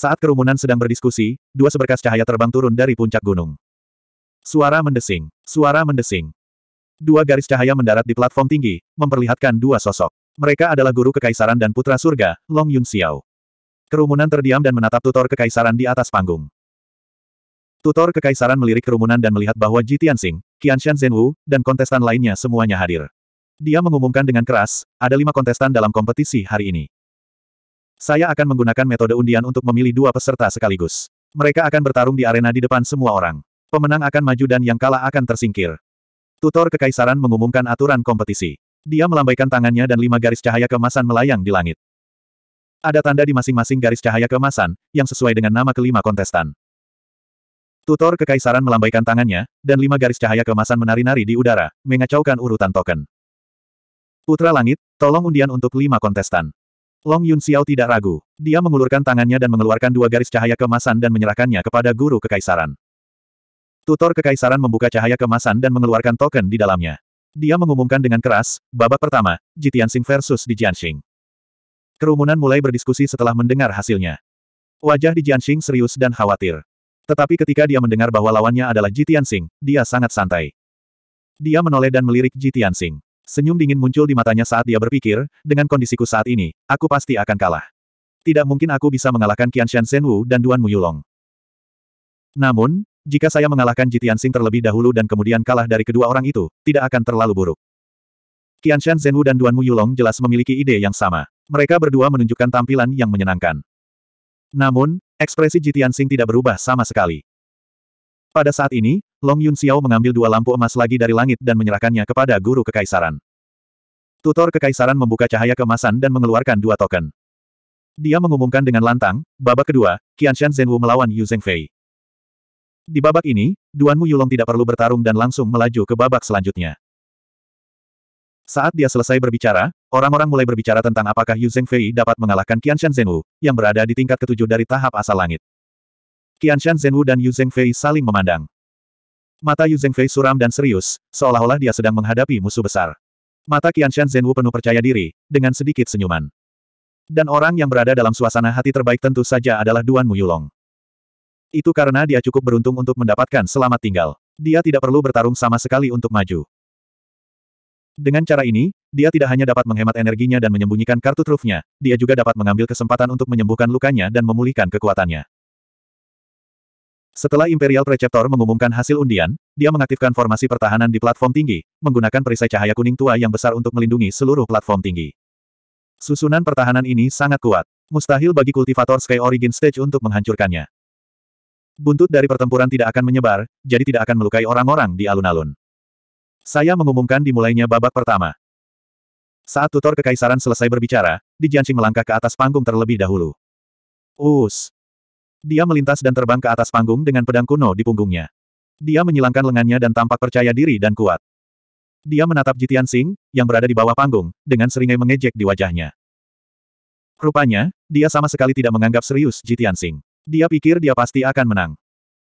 Saat kerumunan sedang berdiskusi, dua seberkas cahaya terbang turun dari puncak gunung. Suara mendesing, suara mendesing. Dua garis cahaya mendarat di platform tinggi, memperlihatkan dua sosok. Mereka adalah guru kekaisaran dan putra surga, Long Yun Xiao. Kerumunan terdiam dan menatap tutor kekaisaran di atas panggung. Tutor kekaisaran melirik kerumunan dan melihat bahwa Ji Tianxing, Qianshan Zhenwu, dan kontestan lainnya semuanya hadir. Dia mengumumkan dengan keras, ada lima kontestan dalam kompetisi hari ini. Saya akan menggunakan metode undian untuk memilih dua peserta sekaligus. Mereka akan bertarung di arena di depan semua orang. Pemenang akan maju dan yang kalah akan tersingkir. Tutor Kekaisaran mengumumkan aturan kompetisi. Dia melambaikan tangannya dan lima garis cahaya kemasan melayang di langit. Ada tanda di masing-masing garis cahaya kemasan, yang sesuai dengan nama kelima kontestan. Tutor Kekaisaran melambaikan tangannya, dan lima garis cahaya kemasan menari-nari di udara, mengacaukan urutan token. Putra Langit, tolong undian untuk lima kontestan. Long Yun Xiao tidak ragu. Dia mengulurkan tangannya dan mengeluarkan dua garis cahaya kemasan dan menyerahkannya kepada guru kekaisaran. Tutor kekaisaran membuka cahaya kemasan dan mengeluarkan token di dalamnya. Dia mengumumkan dengan keras, babak pertama, Sing versus di Jianxing. Kerumunan mulai berdiskusi setelah mendengar hasilnya. Wajah di Jianxing serius dan khawatir. Tetapi ketika dia mendengar bahwa lawannya adalah Sing, dia sangat santai. Dia menoleh dan melirik Sing. Senyum dingin muncul di matanya saat dia berpikir, dengan kondisiku saat ini, aku pasti akan kalah. Tidak mungkin aku bisa mengalahkan Qian Shan Senwu dan Duan Mu Yulong. Namun, jika saya mengalahkan Jitian Sing terlebih dahulu dan kemudian kalah dari kedua orang itu, tidak akan terlalu buruk. Qian Shan Zhenwu dan Duan Mu Yulong jelas memiliki ide yang sama. Mereka berdua menunjukkan tampilan yang menyenangkan. Namun, ekspresi Jitian Sing tidak berubah sama sekali. Pada saat ini, Long Yun Xiao mengambil dua lampu emas lagi dari langit dan menyerahkannya kepada guru kekaisaran. Tutor kekaisaran membuka cahaya kemasan dan mengeluarkan dua token. Dia mengumumkan dengan lantang, babak kedua, Qianshan Zhenwu melawan Yu Zhengfei. Di babak ini, Duan Mu Yulong tidak perlu bertarung dan langsung melaju ke babak selanjutnya. Saat dia selesai berbicara, orang-orang mulai berbicara tentang apakah Yu Zhengfei dapat mengalahkan Qianshan Zhenwu, yang berada di tingkat ketujuh dari tahap asal langit. Qianshan Zhenwu dan Yu Zhengfei saling memandang. Mata Yu Zhengfei suram dan serius, seolah-olah dia sedang menghadapi musuh besar. Mata Qianshan Zhenwu penuh percaya diri, dengan sedikit senyuman. Dan orang yang berada dalam suasana hati terbaik tentu saja adalah Duan Muyulong. Itu karena dia cukup beruntung untuk mendapatkan selamat tinggal. Dia tidak perlu bertarung sama sekali untuk maju. Dengan cara ini, dia tidak hanya dapat menghemat energinya dan menyembunyikan kartu trufnya, dia juga dapat mengambil kesempatan untuk menyembuhkan lukanya dan memulihkan kekuatannya. Setelah Imperial Preceptor mengumumkan hasil undian, dia mengaktifkan formasi pertahanan di platform tinggi, menggunakan perisai cahaya kuning tua yang besar untuk melindungi seluruh platform tinggi. Susunan pertahanan ini sangat kuat. Mustahil bagi kultivator Sky Origin Stage untuk menghancurkannya. Buntut dari pertempuran tidak akan menyebar, jadi tidak akan melukai orang-orang di alun-alun. Saya mengumumkan dimulainya babak pertama. Saat tutor kekaisaran selesai berbicara, Di Jianxing melangkah ke atas panggung terlebih dahulu. Us, dia melintas dan terbang ke atas panggung dengan pedang kuno di punggungnya. Dia menyilangkan lengannya dan tampak percaya diri dan kuat. Dia menatap Jitian Sing, yang berada di bawah panggung, dengan seringai mengejek di wajahnya. Rupanya, dia sama sekali tidak menganggap serius Jitian Sing. Dia pikir dia pasti akan menang.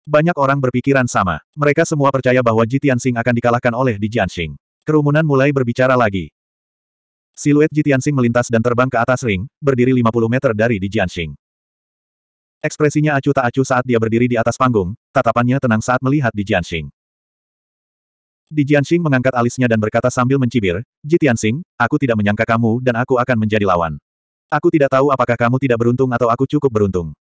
Banyak orang berpikiran sama. Mereka semua percaya bahwa Jitian Sing akan dikalahkan oleh Di Jianxing. Kerumunan mulai berbicara lagi. Siluet Jitian Sing melintas dan terbang ke atas ring, berdiri 50 meter dari Di Jianxing. Ekspresinya acuh tak acuh saat dia berdiri di atas panggung, tatapannya tenang saat melihat Di Jianxing. Di Jianxing mengangkat alisnya dan berkata sambil mencibir, Ji Tianxing, aku tidak menyangka kamu dan aku akan menjadi lawan. Aku tidak tahu apakah kamu tidak beruntung atau aku cukup beruntung.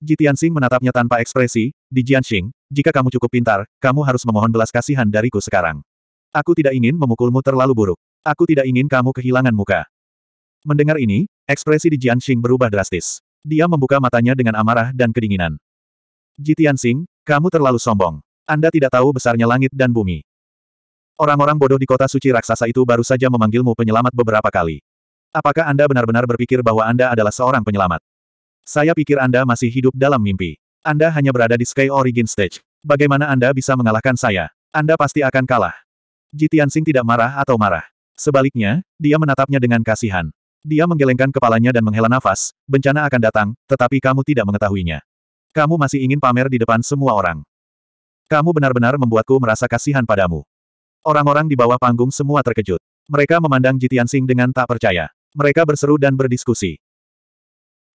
Ji Tianxing menatapnya tanpa ekspresi, Di Jianxing, jika kamu cukup pintar, kamu harus memohon belas kasihan dariku sekarang. Aku tidak ingin memukulmu terlalu buruk. Aku tidak ingin kamu kehilangan muka. Mendengar ini, ekspresi Di Jianxing berubah drastis. Dia membuka matanya dengan amarah dan kedinginan. Jitian Sing, kamu terlalu sombong. Anda tidak tahu besarnya langit dan bumi. Orang-orang bodoh di kota suci raksasa itu baru saja memanggilmu penyelamat beberapa kali. Apakah Anda benar-benar berpikir bahwa Anda adalah seorang penyelamat? Saya pikir Anda masih hidup dalam mimpi. Anda hanya berada di Sky Origin Stage. Bagaimana Anda bisa mengalahkan saya? Anda pasti akan kalah. Jitian Sing tidak marah atau marah. Sebaliknya, dia menatapnya dengan kasihan. Dia menggelengkan kepalanya dan menghela nafas, bencana akan datang, tetapi kamu tidak mengetahuinya. Kamu masih ingin pamer di depan semua orang. Kamu benar-benar membuatku merasa kasihan padamu. Orang-orang di bawah panggung semua terkejut. Mereka memandang Jitian Sing dengan tak percaya. Mereka berseru dan berdiskusi.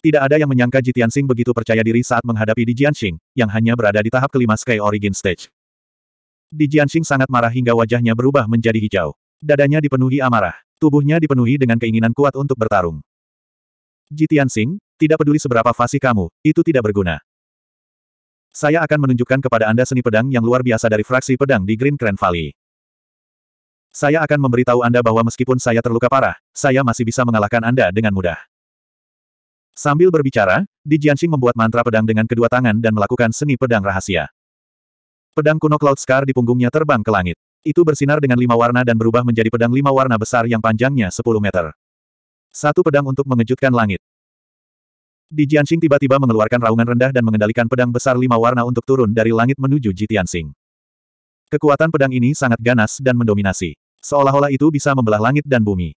Tidak ada yang menyangka Jitian Sing begitu percaya diri saat menghadapi Di Jianxing, yang hanya berada di tahap kelima Sky Origin Stage. Di Jianxing sangat marah hingga wajahnya berubah menjadi hijau. Dadanya dipenuhi amarah. Tubuhnya dipenuhi dengan keinginan kuat untuk bertarung. Jitian Singh, tidak peduli seberapa fasih kamu, itu tidak berguna. Saya akan menunjukkan kepada Anda seni pedang yang luar biasa dari fraksi pedang di Green Grand Valley. Saya akan memberitahu Anda bahwa meskipun saya terluka parah, saya masih bisa mengalahkan Anda dengan mudah. Sambil berbicara, Di Jianxing membuat mantra pedang dengan kedua tangan dan melakukan seni pedang rahasia. Pedang kuno Cloud Scar di punggungnya terbang ke langit. Itu bersinar dengan lima warna dan berubah menjadi pedang lima warna besar yang panjangnya 10 meter. Satu pedang untuk mengejutkan langit. Di Jianxing tiba-tiba mengeluarkan raungan rendah dan mengendalikan pedang besar lima warna untuk turun dari langit menuju Tianxing. Kekuatan pedang ini sangat ganas dan mendominasi. Seolah-olah itu bisa membelah langit dan bumi.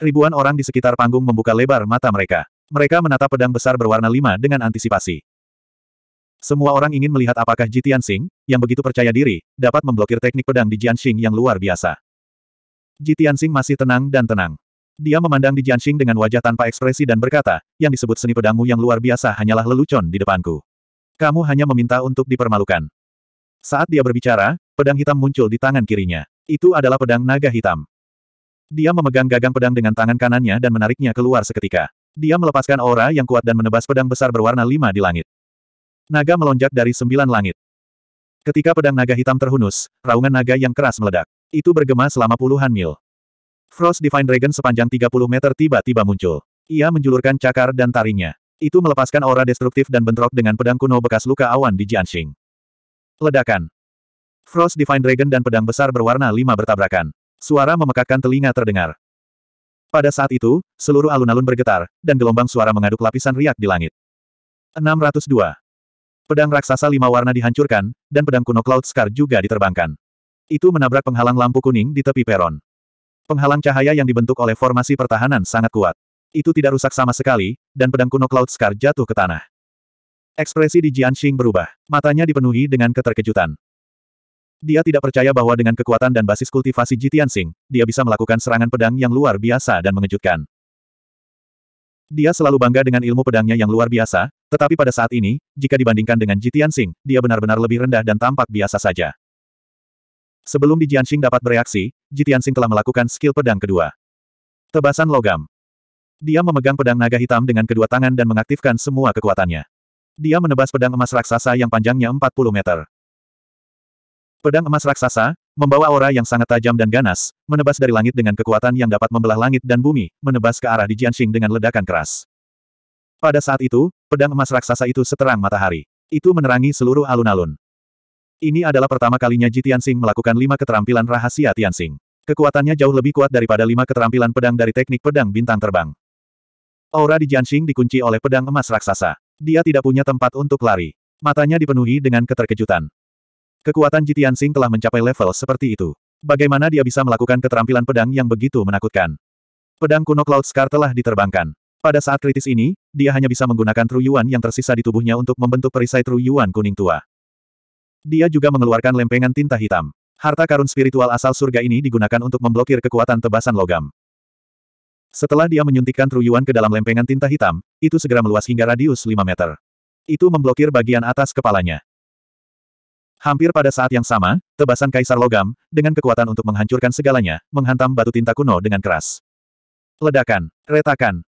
Ribuan orang di sekitar panggung membuka lebar mata mereka. Mereka menatap pedang besar berwarna lima dengan antisipasi. Semua orang ingin melihat apakah Ji Tianxing, yang begitu percaya diri, dapat memblokir teknik pedang di Jianxing yang luar biasa. Ji Tianxing masih tenang dan tenang. Dia memandang di Jianxing dengan wajah tanpa ekspresi dan berkata, yang disebut seni pedangmu yang luar biasa hanyalah lelucon di depanku. Kamu hanya meminta untuk dipermalukan. Saat dia berbicara, pedang hitam muncul di tangan kirinya. Itu adalah pedang naga hitam. Dia memegang gagang pedang dengan tangan kanannya dan menariknya keluar seketika. Dia melepaskan aura yang kuat dan menebas pedang besar berwarna lima di langit. Naga melonjak dari sembilan langit. Ketika pedang naga hitam terhunus, raungan naga yang keras meledak. Itu bergema selama puluhan mil. Frost Divine Dragon sepanjang 30 meter tiba-tiba muncul. Ia menjulurkan cakar dan taringnya. Itu melepaskan aura destruktif dan bentrok dengan pedang kuno bekas luka awan di Jianxing. Ledakan. Frost Divine Dragon dan pedang besar berwarna lima bertabrakan. Suara memekakkan telinga terdengar. Pada saat itu, seluruh alun-alun bergetar, dan gelombang suara mengaduk lapisan riak di langit. 602. Pedang raksasa lima warna dihancurkan, dan pedang kuno Cloud Scar juga diterbangkan. Itu menabrak penghalang lampu kuning di tepi peron. Penghalang cahaya yang dibentuk oleh formasi pertahanan sangat kuat. Itu tidak rusak sama sekali, dan pedang kuno Cloud Scar jatuh ke tanah. Ekspresi di Jianxing berubah. Matanya dipenuhi dengan keterkejutan. Dia tidak percaya bahwa dengan kekuatan dan basis kultivasi Jitiansing, dia bisa melakukan serangan pedang yang luar biasa dan mengejutkan. Dia selalu bangga dengan ilmu pedangnya yang luar biasa, tetapi pada saat ini, jika dibandingkan dengan Ji Tianxing, dia benar-benar lebih rendah dan tampak biasa saja. Sebelum Di Jianxing dapat bereaksi, Ji Tianxing telah melakukan skill pedang kedua. Tebasan logam. Dia memegang pedang naga hitam dengan kedua tangan dan mengaktifkan semua kekuatannya. Dia menebas pedang emas raksasa yang panjangnya 40 meter. Pedang emas raksasa, Membawa aura yang sangat tajam dan ganas, menebas dari langit dengan kekuatan yang dapat membelah langit dan bumi, menebas ke arah di Jianxing dengan ledakan keras. Pada saat itu, pedang emas raksasa itu seterang matahari. Itu menerangi seluruh alun-alun. Ini adalah pertama kalinya Ji Tianxing melakukan lima keterampilan rahasia Tianxing. Kekuatannya jauh lebih kuat daripada lima keterampilan pedang dari teknik pedang bintang terbang. Aura di Jianxing dikunci oleh pedang emas raksasa. Dia tidak punya tempat untuk lari. Matanya dipenuhi dengan keterkejutan. Kekuatan Jitian Sing telah mencapai level seperti itu. Bagaimana dia bisa melakukan keterampilan pedang yang begitu menakutkan? Pedang kuno Cloud Scar telah diterbangkan. Pada saat kritis ini, dia hanya bisa menggunakan Yuan yang tersisa di tubuhnya untuk membentuk perisai Yuan kuning tua. Dia juga mengeluarkan lempengan tinta hitam. Harta karun spiritual asal surga ini digunakan untuk memblokir kekuatan tebasan logam. Setelah dia menyuntikkan Yuan ke dalam lempengan tinta hitam, itu segera meluas hingga radius 5 meter. Itu memblokir bagian atas kepalanya. Hampir pada saat yang sama, tebasan Kaisar Logam, dengan kekuatan untuk menghancurkan segalanya, menghantam batu tinta kuno dengan keras. Ledakan, retakan.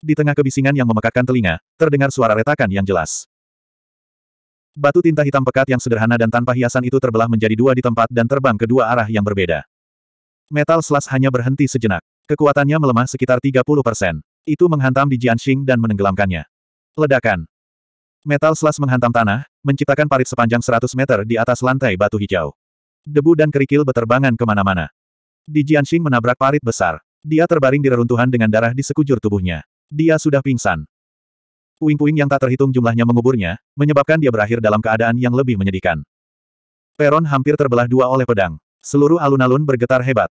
Di tengah kebisingan yang memekakkan telinga, terdengar suara retakan yang jelas. Batu tinta hitam pekat yang sederhana dan tanpa hiasan itu terbelah menjadi dua di tempat dan terbang ke dua arah yang berbeda. Metal Slash hanya berhenti sejenak. Kekuatannya melemah sekitar 30 persen. Itu menghantam di Jianxing dan menenggelamkannya. Ledakan. Metal Slash menghantam tanah, menciptakan parit sepanjang 100 meter di atas lantai batu hijau. Debu dan kerikil beterbangan kemana-mana. Di Jianxing menabrak parit besar. Dia terbaring di reruntuhan dengan darah di sekujur tubuhnya. Dia sudah pingsan. Puing-puing yang tak terhitung jumlahnya menguburnya, menyebabkan dia berakhir dalam keadaan yang lebih menyedihkan. Peron hampir terbelah dua oleh pedang. Seluruh alun-alun bergetar hebat.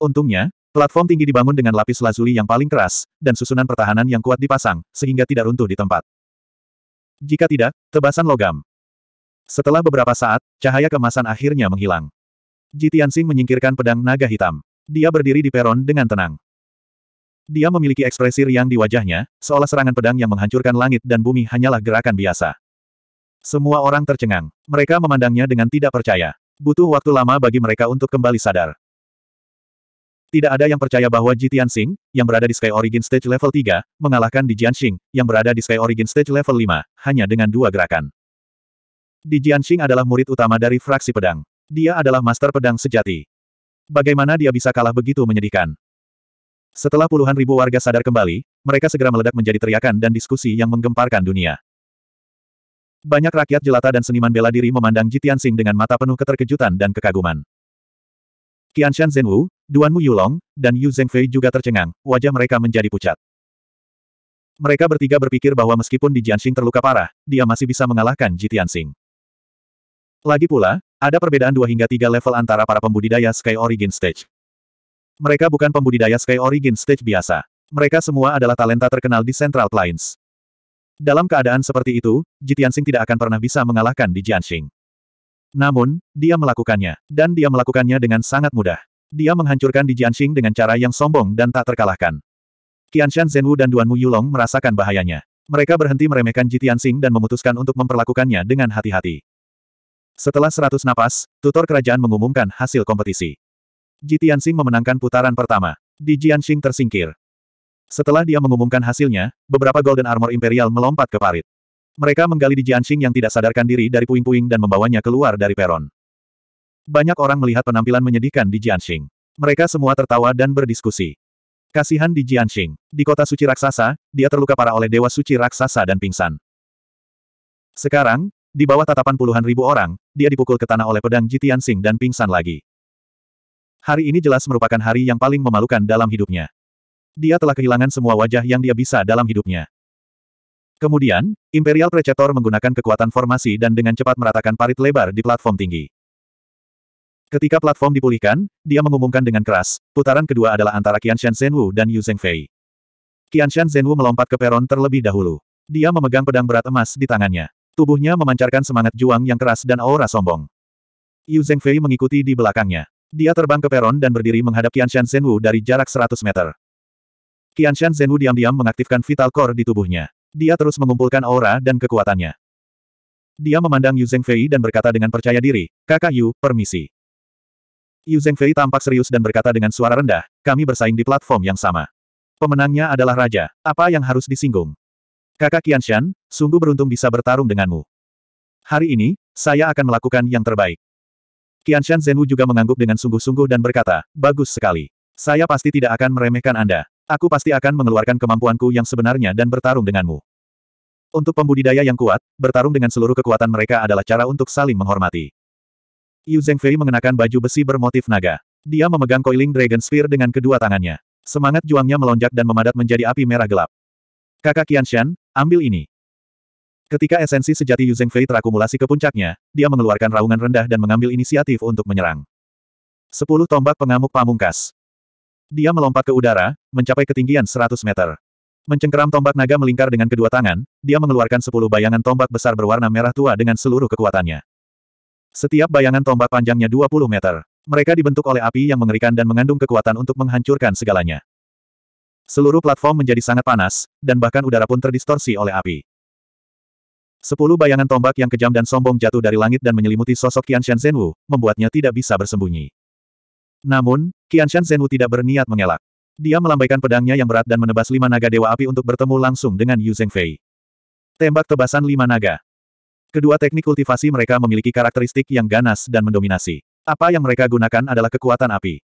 Untungnya, platform tinggi dibangun dengan lapis lazuli yang paling keras, dan susunan pertahanan yang kuat dipasang, sehingga tidak runtuh di tempat. Jika tidak, tebasan logam. Setelah beberapa saat, cahaya kemasan akhirnya menghilang. Jitiansing menyingkirkan pedang naga hitam. Dia berdiri di peron dengan tenang. Dia memiliki ekspresi riang di wajahnya, seolah serangan pedang yang menghancurkan langit dan bumi hanyalah gerakan biasa. Semua orang tercengang. Mereka memandangnya dengan tidak percaya. Butuh waktu lama bagi mereka untuk kembali sadar. Tidak ada yang percaya bahwa Ji Tianxing, yang berada di Sky Origin Stage level 3, mengalahkan Di Jianxing, yang berada di Sky Origin Stage level 5, hanya dengan dua gerakan. Di Jianxing adalah murid utama dari fraksi pedang. Dia adalah master pedang sejati. Bagaimana dia bisa kalah begitu menyedihkan? Setelah puluhan ribu warga sadar kembali, mereka segera meledak menjadi teriakan dan diskusi yang menggemparkan dunia. Banyak rakyat jelata dan seniman bela diri memandang Ji Tianxing dengan mata penuh keterkejutan dan kekaguman. Qianshan Zhenwu, Duan Mu Yulong, dan Yu Zhengfei juga tercengang, wajah mereka menjadi pucat. Mereka bertiga berpikir bahwa meskipun di Jianxing terluka parah, dia masih bisa mengalahkan Ji Tianxing. Lagi pula, ada perbedaan dua hingga tiga level antara para pembudidaya Sky Origin Stage. Mereka bukan pembudidaya Sky Origin Stage biasa. Mereka semua adalah talenta terkenal di Central Plains. Dalam keadaan seperti itu, Ji Tianxing tidak akan pernah bisa mengalahkan di Jianxing. Namun, dia melakukannya, dan dia melakukannya dengan sangat mudah. Dia menghancurkan di Jianxing dengan cara yang sombong dan tak terkalahkan. Qianshan Zhenwu dan Duan Mu Yulong merasakan bahayanya. Mereka berhenti meremehkan Ji Tianxing dan memutuskan untuk memperlakukannya dengan hati-hati. Setelah seratus napas, tutor kerajaan mengumumkan hasil kompetisi. Ji Tianxing memenangkan putaran pertama. Di Jianxing tersingkir. Setelah dia mengumumkan hasilnya, beberapa Golden Armor Imperial melompat ke parit. Mereka menggali di Jianxing yang tidak sadarkan diri dari puing-puing dan membawanya keluar dari peron. Banyak orang melihat penampilan menyedihkan di Jianxing. Mereka semua tertawa dan berdiskusi. Kasihan di Jianxing. Di kota suci raksasa, dia terluka parah oleh dewa suci raksasa dan pingsan. Sekarang, di bawah tatapan puluhan ribu orang, dia dipukul ke tanah oleh pedang Jitiansing dan pingsan lagi. Hari ini jelas merupakan hari yang paling memalukan dalam hidupnya. Dia telah kehilangan semua wajah yang dia bisa dalam hidupnya. Kemudian, Imperial Preceptor menggunakan kekuatan formasi dan dengan cepat meratakan parit lebar di platform tinggi. Ketika platform dipulihkan, dia mengumumkan dengan keras, putaran kedua adalah antara Qianshan Zhenwu dan Yu Zhengfei. Qianshan Zhenwu melompat ke peron terlebih dahulu. Dia memegang pedang berat emas di tangannya. Tubuhnya memancarkan semangat juang yang keras dan aura sombong. Yu Zhengfei mengikuti di belakangnya. Dia terbang ke peron dan berdiri menghadap Qianshan Zhenwu dari jarak 100 meter. Qianshan Zhenwu diam-diam mengaktifkan vital core di tubuhnya. Dia terus mengumpulkan aura dan kekuatannya. Dia memandang Yu Zhengfei dan berkata dengan percaya diri, Kakak Yu, permisi. Yu Zhengfei tampak serius dan berkata dengan suara rendah, kami bersaing di platform yang sama. Pemenangnya adalah Raja, apa yang harus disinggung? Kakak Qianshan, sungguh beruntung bisa bertarung denganmu. Hari ini, saya akan melakukan yang terbaik. Qianshan Zhenwu juga mengangguk dengan sungguh-sungguh dan berkata, bagus sekali. Saya pasti tidak akan meremehkan Anda. Aku pasti akan mengeluarkan kemampuanku yang sebenarnya dan bertarung denganmu. Untuk pembudidaya yang kuat, bertarung dengan seluruh kekuatan mereka adalah cara untuk saling menghormati. Yu Zhengfei mengenakan baju besi bermotif naga. Dia memegang coiling Dragon Sphere dengan kedua tangannya. Semangat juangnya melonjak dan memadat menjadi api merah gelap. Kakak Qianshan, ambil ini. Ketika esensi sejati Yu Zhengfei terakumulasi ke puncaknya, dia mengeluarkan raungan rendah dan mengambil inisiatif untuk menyerang. Sepuluh tombak pengamuk pamungkas. Dia melompat ke udara, mencapai ketinggian 100 meter. Mencengkeram tombak naga melingkar dengan kedua tangan, dia mengeluarkan sepuluh bayangan tombak besar berwarna merah tua dengan seluruh kekuatannya. Setiap bayangan tombak panjangnya 20 meter. Mereka dibentuk oleh api yang mengerikan dan mengandung kekuatan untuk menghancurkan segalanya. Seluruh platform menjadi sangat panas, dan bahkan udara pun terdistorsi oleh api. Sepuluh bayangan tombak yang kejam dan sombong jatuh dari langit dan menyelimuti sosok Qian Shan Zenwu, membuatnya tidak bisa bersembunyi. Namun, Qian Shan Zenwu tidak berniat mengelak. Dia melambaikan pedangnya yang berat dan menebas lima naga dewa api untuk bertemu langsung dengan Yu Zhengfei. Tembak tebasan lima naga. Kedua teknik kultivasi mereka memiliki karakteristik yang ganas dan mendominasi. Apa yang mereka gunakan adalah kekuatan api.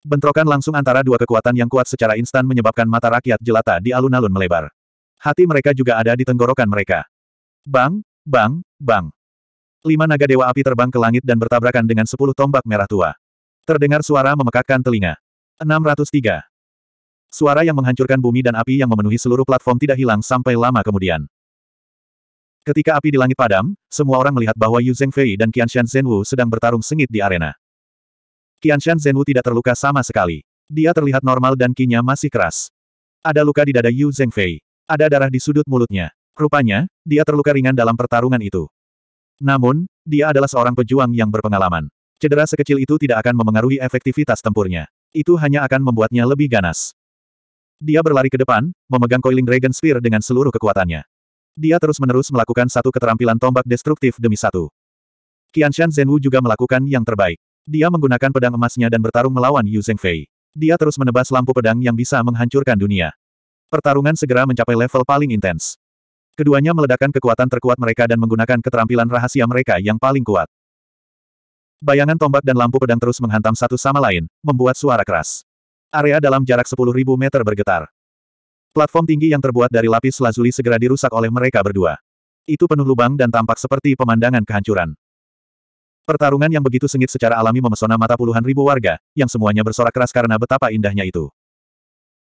Bentrokan langsung antara dua kekuatan yang kuat secara instan menyebabkan mata rakyat jelata di alun-alun melebar. Hati mereka juga ada di tenggorokan mereka. Bang, bang, bang. Lima naga dewa api terbang ke langit dan bertabrakan dengan sepuluh tombak merah tua. Terdengar suara memekakkan telinga. 603. Suara yang menghancurkan bumi dan api yang memenuhi seluruh platform tidak hilang sampai lama kemudian. Ketika api di langit padam, semua orang melihat bahwa Yu Zhengfei dan Zhen Zhenwu sedang bertarung sengit di arena. Zhen Zhenwu tidak terluka sama sekali. Dia terlihat normal dan kinya masih keras. Ada luka di dada Yu Zhengfei. Ada darah di sudut mulutnya. Rupanya, dia terluka ringan dalam pertarungan itu. Namun, dia adalah seorang pejuang yang berpengalaman. Cedera sekecil itu tidak akan memengaruhi efektivitas tempurnya. Itu hanya akan membuatnya lebih ganas. Dia berlari ke depan, memegang coiling Dragon Spear dengan seluruh kekuatannya. Dia terus-menerus melakukan satu keterampilan tombak destruktif demi satu. Qianshan Zhenwu juga melakukan yang terbaik. Dia menggunakan pedang emasnya dan bertarung melawan Yu Zhengfei. Dia terus menebas lampu pedang yang bisa menghancurkan dunia. Pertarungan segera mencapai level paling intens. Keduanya meledakkan kekuatan terkuat mereka dan menggunakan keterampilan rahasia mereka yang paling kuat. Bayangan tombak dan lampu pedang terus menghantam satu sama lain, membuat suara keras. Area dalam jarak 10.000 meter bergetar. Platform tinggi yang terbuat dari lapis lazuli segera dirusak oleh mereka berdua. Itu penuh lubang dan tampak seperti pemandangan kehancuran. Pertarungan yang begitu sengit secara alami memesona mata puluhan ribu warga, yang semuanya bersorak keras karena betapa indahnya itu.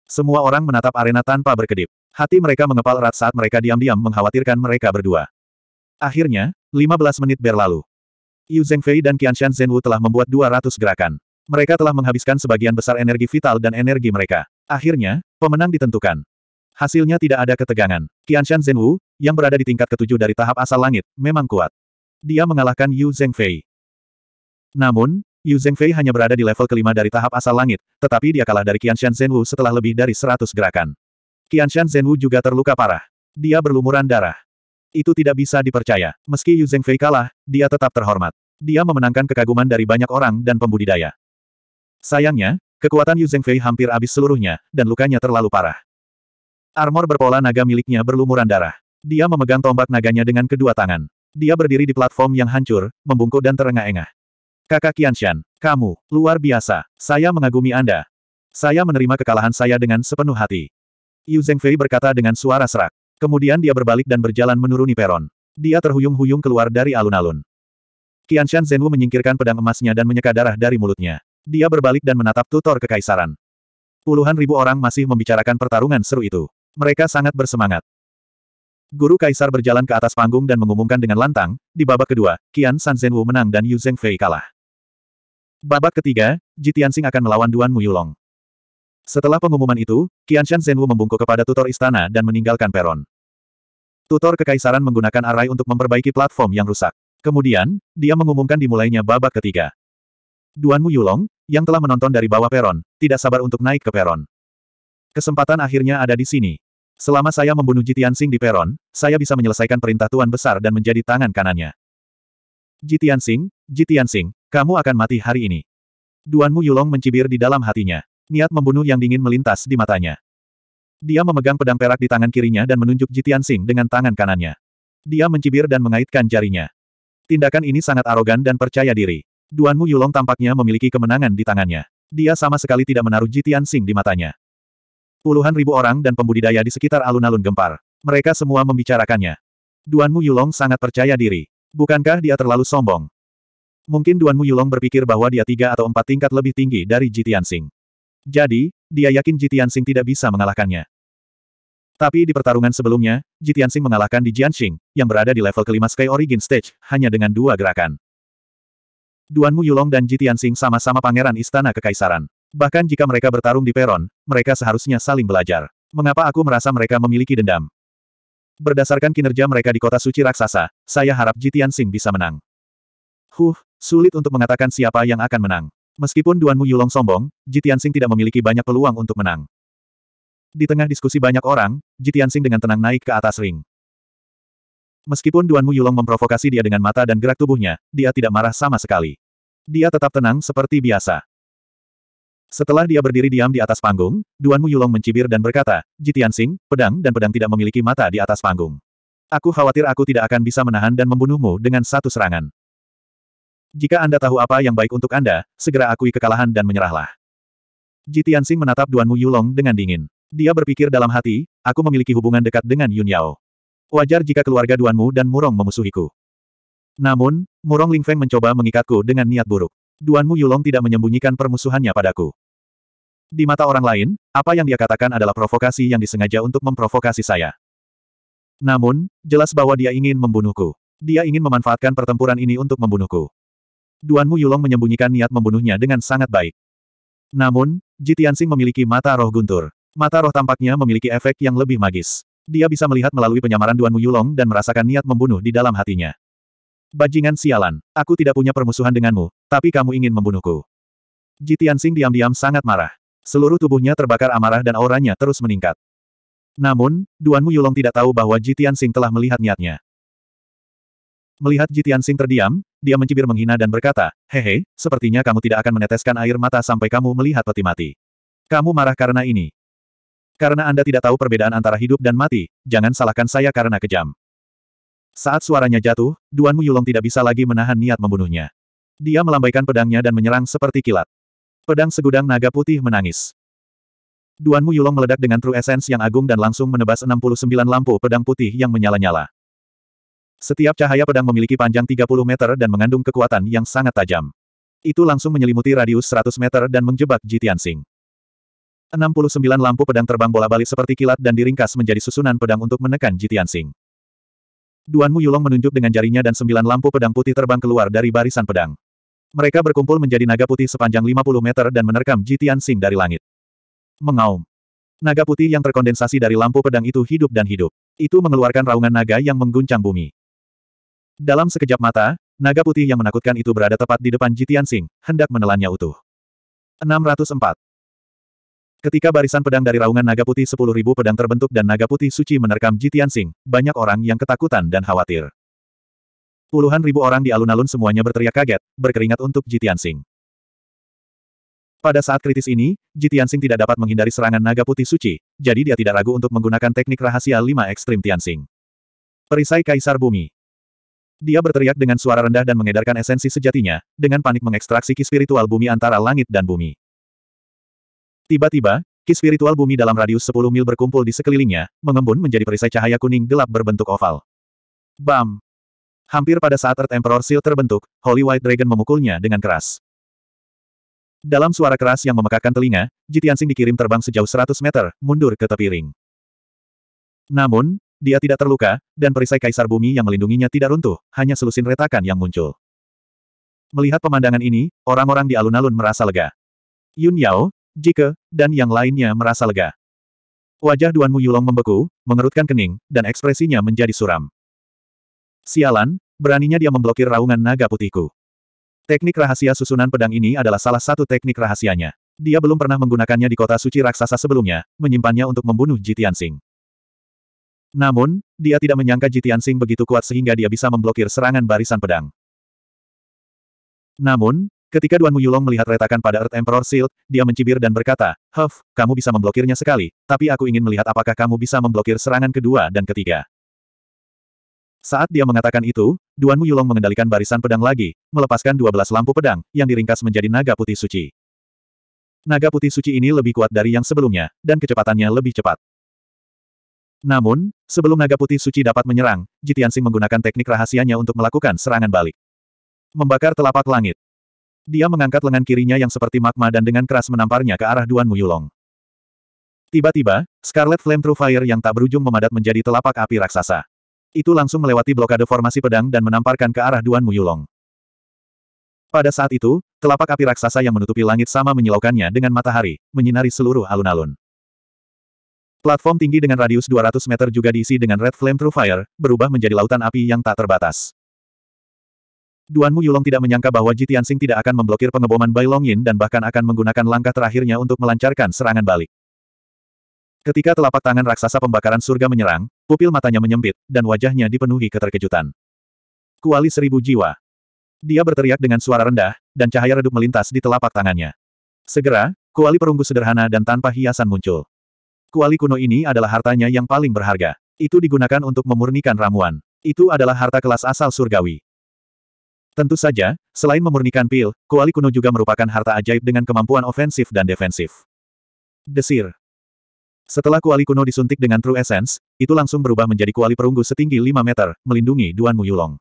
Semua orang menatap arena tanpa berkedip. Hati mereka mengepal erat saat mereka diam-diam mengkhawatirkan mereka berdua. Akhirnya, 15 menit berlalu. Yu Zhengfei dan Qianshan Zhenwu telah membuat 200 gerakan. Mereka telah menghabiskan sebagian besar energi vital dan energi mereka. Akhirnya, pemenang ditentukan. Hasilnya tidak ada ketegangan. Shan Zhen Wu, yang berada di tingkat ketujuh dari tahap asal langit, memang kuat. Dia mengalahkan Yu Fei. Namun, Yu Fei hanya berada di level kelima dari tahap asal langit, tetapi dia kalah dari Shan Zhen Wu setelah lebih dari seratus gerakan. Shan Zhen Wu juga terluka parah. Dia berlumuran darah. Itu tidak bisa dipercaya. Meski Yu Fei kalah, dia tetap terhormat. Dia memenangkan kekaguman dari banyak orang dan pembudidaya. Sayangnya, kekuatan Yu Fei hampir habis seluruhnya, dan lukanya terlalu parah. Armor berpola naga miliknya berlumuran darah. Dia memegang tombak naganya dengan kedua tangan. Dia berdiri di platform yang hancur, membungkuk dan terengah-engah. Kakak Qianshan, kamu, luar biasa. Saya mengagumi Anda. Saya menerima kekalahan saya dengan sepenuh hati. Yu Zhengfei berkata dengan suara serak. Kemudian dia berbalik dan berjalan menuruni peron. Dia terhuyung-huyung keluar dari alun-alun. Qianshan Zhenwu menyingkirkan pedang emasnya dan menyeka darah dari mulutnya. Dia berbalik dan menatap tutor kekaisaran. Puluhan ribu orang masih membicarakan pertarungan seru itu. Mereka sangat bersemangat. Guru Kaisar berjalan ke atas panggung dan mengumumkan dengan lantang, di babak kedua, Qian San Zhenwu menang dan Yu Zhengfei kalah. Babak ketiga, Ji Tianxing akan melawan Duan Muyulong. Setelah pengumuman itu, Qian San Zhenwu membungkuk kepada tutor istana dan meninggalkan peron. Tutor kekaisaran menggunakan arai untuk memperbaiki platform yang rusak. Kemudian, dia mengumumkan dimulainya babak ketiga. Duan Muyulong, yang telah menonton dari bawah peron, tidak sabar untuk naik ke peron. Kesempatan akhirnya ada di sini. Selama saya membunuh Jitian Sing di peron, saya bisa menyelesaikan perintah Tuan Besar dan menjadi tangan kanannya. Jitian Sing, Jitian Sing, kamu akan mati hari ini. Duanmu Yulong mencibir di dalam hatinya. Niat membunuh yang dingin melintas di matanya. Dia memegang pedang perak di tangan kirinya dan menunjuk Jitian Sing dengan tangan kanannya. Dia mencibir dan mengaitkan jarinya. Tindakan ini sangat arogan dan percaya diri. Duanmu Yulong tampaknya memiliki kemenangan di tangannya. Dia sama sekali tidak menaruh Jitian Sing di matanya. Puluhan ribu orang dan pembudidaya di sekitar alun-alun gempar. Mereka semua membicarakannya. Duanmu Yulong sangat percaya diri. Bukankah dia terlalu sombong? Mungkin Duanmu Yulong berpikir bahwa dia tiga atau empat tingkat lebih tinggi dari Jitiansing. Jadi, dia yakin Jitiansing tidak bisa mengalahkannya. Tapi di pertarungan sebelumnya, Jitiansing mengalahkan di Jianxing, yang berada di level kelima Sky Origin Stage, hanya dengan dua gerakan. Duanmu Yulong dan Jitiansing sama-sama pangeran istana kekaisaran. Bahkan jika mereka bertarung di peron, mereka seharusnya saling belajar. Mengapa aku merasa mereka memiliki dendam? Berdasarkan kinerja mereka di kota suci raksasa, saya harap Jitian Sing bisa menang. Huh, sulit untuk mengatakan siapa yang akan menang. Meskipun Duanmu Yulong sombong, Jitian Sing tidak memiliki banyak peluang untuk menang. Di tengah diskusi banyak orang, Jitian Sing dengan tenang naik ke atas ring. Meskipun Duanmu Yulong memprovokasi dia dengan mata dan gerak tubuhnya, dia tidak marah sama sekali. Dia tetap tenang seperti biasa. Setelah dia berdiri diam di atas panggung, Duan Mu Yulong mencibir dan berkata, Jitian Sing, pedang dan pedang tidak memiliki mata di atas panggung. Aku khawatir aku tidak akan bisa menahan dan membunuhmu dengan satu serangan. Jika Anda tahu apa yang baik untuk Anda, segera akui kekalahan dan menyerahlah. Jitian Sing menatap Duan Mu Yulong dengan dingin. Dia berpikir dalam hati, aku memiliki hubungan dekat dengan Yun Yao. Wajar jika keluarga Duanmu dan Murong memusuhiku. Namun, Murong Lingfeng mencoba mengikatku dengan niat buruk. Duanmu Yulong tidak menyembunyikan permusuhannya padaku. Di mata orang lain, apa yang dia katakan adalah provokasi yang disengaja untuk memprovokasi saya. Namun, jelas bahwa dia ingin membunuhku. Dia ingin memanfaatkan pertempuran ini untuk membunuhku. Duan Mu Yulong menyembunyikan niat membunuhnya dengan sangat baik. Namun, Jitiansing memiliki mata roh guntur. Mata roh tampaknya memiliki efek yang lebih magis. Dia bisa melihat melalui penyamaran Duan Mu Yulong dan merasakan niat membunuh di dalam hatinya. Bajingan sialan, aku tidak punya permusuhan denganmu, tapi kamu ingin membunuhku. Jitiansing diam-diam sangat marah. Seluruh tubuhnya terbakar amarah dan auranya terus meningkat. Namun, Duan Muyulong tidak tahu bahwa Jitian Sing telah melihat niatnya. Melihat Jitian Sing terdiam, dia mencibir menghina dan berkata, Hehe, sepertinya kamu tidak akan meneteskan air mata sampai kamu melihat peti mati. Kamu marah karena ini. Karena Anda tidak tahu perbedaan antara hidup dan mati, jangan salahkan saya karena kejam. Saat suaranya jatuh, Duan Muyulong tidak bisa lagi menahan niat membunuhnya. Dia melambaikan pedangnya dan menyerang seperti kilat. Pedang segudang naga putih menangis. Duan Mu Yulong meledak dengan true essence yang agung dan langsung menebas 69 lampu pedang putih yang menyala-nyala. Setiap cahaya pedang memiliki panjang 30 meter dan mengandung kekuatan yang sangat tajam. Itu langsung menyelimuti radius 100 meter dan menjebak Jitian Sing. 69 lampu pedang terbang bola balik seperti kilat dan diringkas menjadi susunan pedang untuk menekan Jitian Sing. Duan Mu Yulong menunjuk dengan jarinya dan sembilan lampu pedang putih terbang keluar dari barisan pedang. Mereka berkumpul menjadi naga putih sepanjang 50 meter dan menerkam Jitian Sing dari langit. Mengaum. Naga putih yang terkondensasi dari lampu pedang itu hidup dan hidup. Itu mengeluarkan raungan naga yang mengguncang bumi. Dalam sekejap mata, naga putih yang menakutkan itu berada tepat di depan Jitian Sing, hendak menelannya utuh. 604. Ketika barisan pedang dari raungan naga putih 10.000 pedang terbentuk dan naga putih suci menerkam Jitian Sing, banyak orang yang ketakutan dan khawatir. Puluhan ribu orang di alun-alun semuanya berteriak kaget, berkeringat untuk Jitian Sing. Pada saat kritis ini, Jitian Sing tidak dapat menghindari serangan naga putih suci, jadi dia tidak ragu untuk menggunakan teknik rahasia lima ekstrim Tian Sing. Perisai Kaisar Bumi. Dia berteriak dengan suara rendah dan mengedarkan esensi sejatinya, dengan panik mengekstraksi ki spiritual bumi antara langit dan bumi. Tiba-tiba, ki spiritual bumi dalam radius 10 mil berkumpul di sekelilingnya, mengembun menjadi perisai cahaya kuning gelap berbentuk oval. Bam! Hampir pada saat Earth Emperor Seal terbentuk, Holy White Dragon memukulnya dengan keras. Dalam suara keras yang memekakkan telinga, Jitiansing dikirim terbang sejauh 100 meter, mundur ke tepi ring. Namun, dia tidak terluka, dan perisai kaisar bumi yang melindunginya tidak runtuh, hanya selusin retakan yang muncul. Melihat pemandangan ini, orang-orang di alun-alun merasa lega. Yun Yao, Jike, dan yang lainnya merasa lega. Wajah Duan Mu Yulong membeku, mengerutkan kening, dan ekspresinya menjadi suram. Sialan, Beraninya dia memblokir raungan naga putihku. Teknik rahasia susunan pedang ini adalah salah satu teknik rahasianya. Dia belum pernah menggunakannya di kota suci raksasa sebelumnya, menyimpannya untuk membunuh Jitian Sing. Namun, dia tidak menyangka Jitian Sing begitu kuat sehingga dia bisa memblokir serangan barisan pedang. Namun, ketika Duan Muyulong melihat retakan pada Earth Emperor Shield, dia mencibir dan berkata, Huff, kamu bisa memblokirnya sekali, tapi aku ingin melihat apakah kamu bisa memblokir serangan kedua dan ketiga. Saat dia mengatakan itu, Duan Yulong mengendalikan barisan pedang lagi, melepaskan 12 lampu pedang, yang diringkas menjadi naga putih suci. Naga putih suci ini lebih kuat dari yang sebelumnya, dan kecepatannya lebih cepat. Namun, sebelum naga putih suci dapat menyerang, Jitiansing menggunakan teknik rahasianya untuk melakukan serangan balik. Membakar telapak langit. Dia mengangkat lengan kirinya yang seperti magma dan dengan keras menamparnya ke arah Duan Muyulong. Tiba-tiba, Scarlet Flame True Fire yang tak berujung memadat menjadi telapak api raksasa. Itu langsung melewati blokade formasi pedang dan menamparkan ke arah Duan Muyulong. Pada saat itu, telapak api raksasa yang menutupi langit sama menyilaukannya dengan matahari, menyinari seluruh alun-alun. Platform tinggi dengan radius 200 meter juga diisi dengan Red Flame through Fire, berubah menjadi lautan api yang tak terbatas. Duan Mu Yulong tidak menyangka bahwa Jitian Sing tidak akan memblokir pengeboman Bai Longyin dan bahkan akan menggunakan langkah terakhirnya untuk melancarkan serangan balik. Ketika telapak tangan raksasa pembakaran surga menyerang, Pupil matanya menyempit, dan wajahnya dipenuhi keterkejutan. Kuali seribu jiwa. Dia berteriak dengan suara rendah, dan cahaya redup melintas di telapak tangannya. Segera, kuali perunggu sederhana dan tanpa hiasan muncul. Kuali kuno ini adalah hartanya yang paling berharga. Itu digunakan untuk memurnikan ramuan. Itu adalah harta kelas asal surgawi. Tentu saja, selain memurnikan pil, kuali kuno juga merupakan harta ajaib dengan kemampuan ofensif dan defensif. Desir. Setelah kuali kuno disuntik dengan True Essence, itu langsung berubah menjadi kuali perunggu setinggi 5 meter, melindungi Duan Muyulong.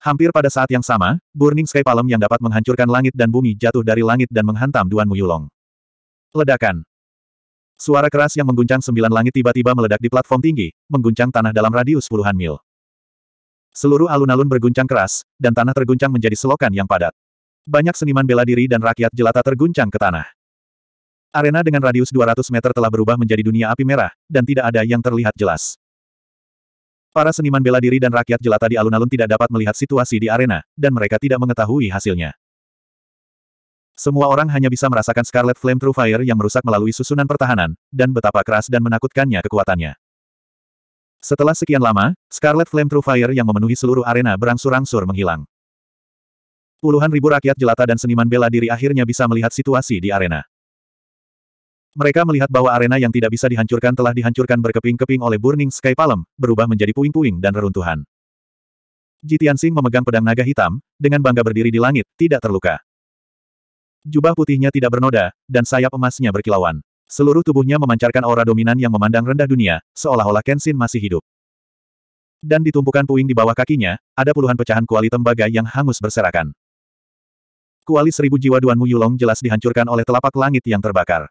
Hampir pada saat yang sama, Burning Sky Palm yang dapat menghancurkan langit dan bumi jatuh dari langit dan menghantam Duan Muyulong. Ledakan. Suara keras yang mengguncang sembilan langit tiba-tiba meledak di platform tinggi, mengguncang tanah dalam radius puluhan mil. Seluruh alun-alun berguncang keras, dan tanah terguncang menjadi selokan yang padat. Banyak seniman bela diri dan rakyat jelata terguncang ke tanah. Arena dengan radius 200 meter telah berubah menjadi dunia api merah, dan tidak ada yang terlihat jelas. Para seniman bela diri dan rakyat jelata di alun-alun tidak dapat melihat situasi di arena, dan mereka tidak mengetahui hasilnya. Semua orang hanya bisa merasakan Scarlet Flame True Fire yang merusak melalui susunan pertahanan, dan betapa keras dan menakutkannya kekuatannya. Setelah sekian lama, Scarlet Flame True Fire yang memenuhi seluruh arena berangsur-angsur menghilang. Puluhan ribu rakyat jelata dan seniman bela diri akhirnya bisa melihat situasi di arena. Mereka melihat bahwa arena yang tidak bisa dihancurkan telah dihancurkan berkeping-keping oleh Burning Sky Palem, berubah menjadi puing-puing dan reruntuhan. Jitian Sing memegang pedang naga hitam, dengan bangga berdiri di langit, tidak terluka. Jubah putihnya tidak bernoda, dan sayap emasnya berkilauan. Seluruh tubuhnya memancarkan aura dominan yang memandang rendah dunia, seolah-olah Kenshin masih hidup. Dan ditumpukan puing di bawah kakinya, ada puluhan pecahan kuali tembaga yang hangus berserakan. Kuali seribu jiwa Duan Mu Yulong jelas dihancurkan oleh telapak langit yang terbakar.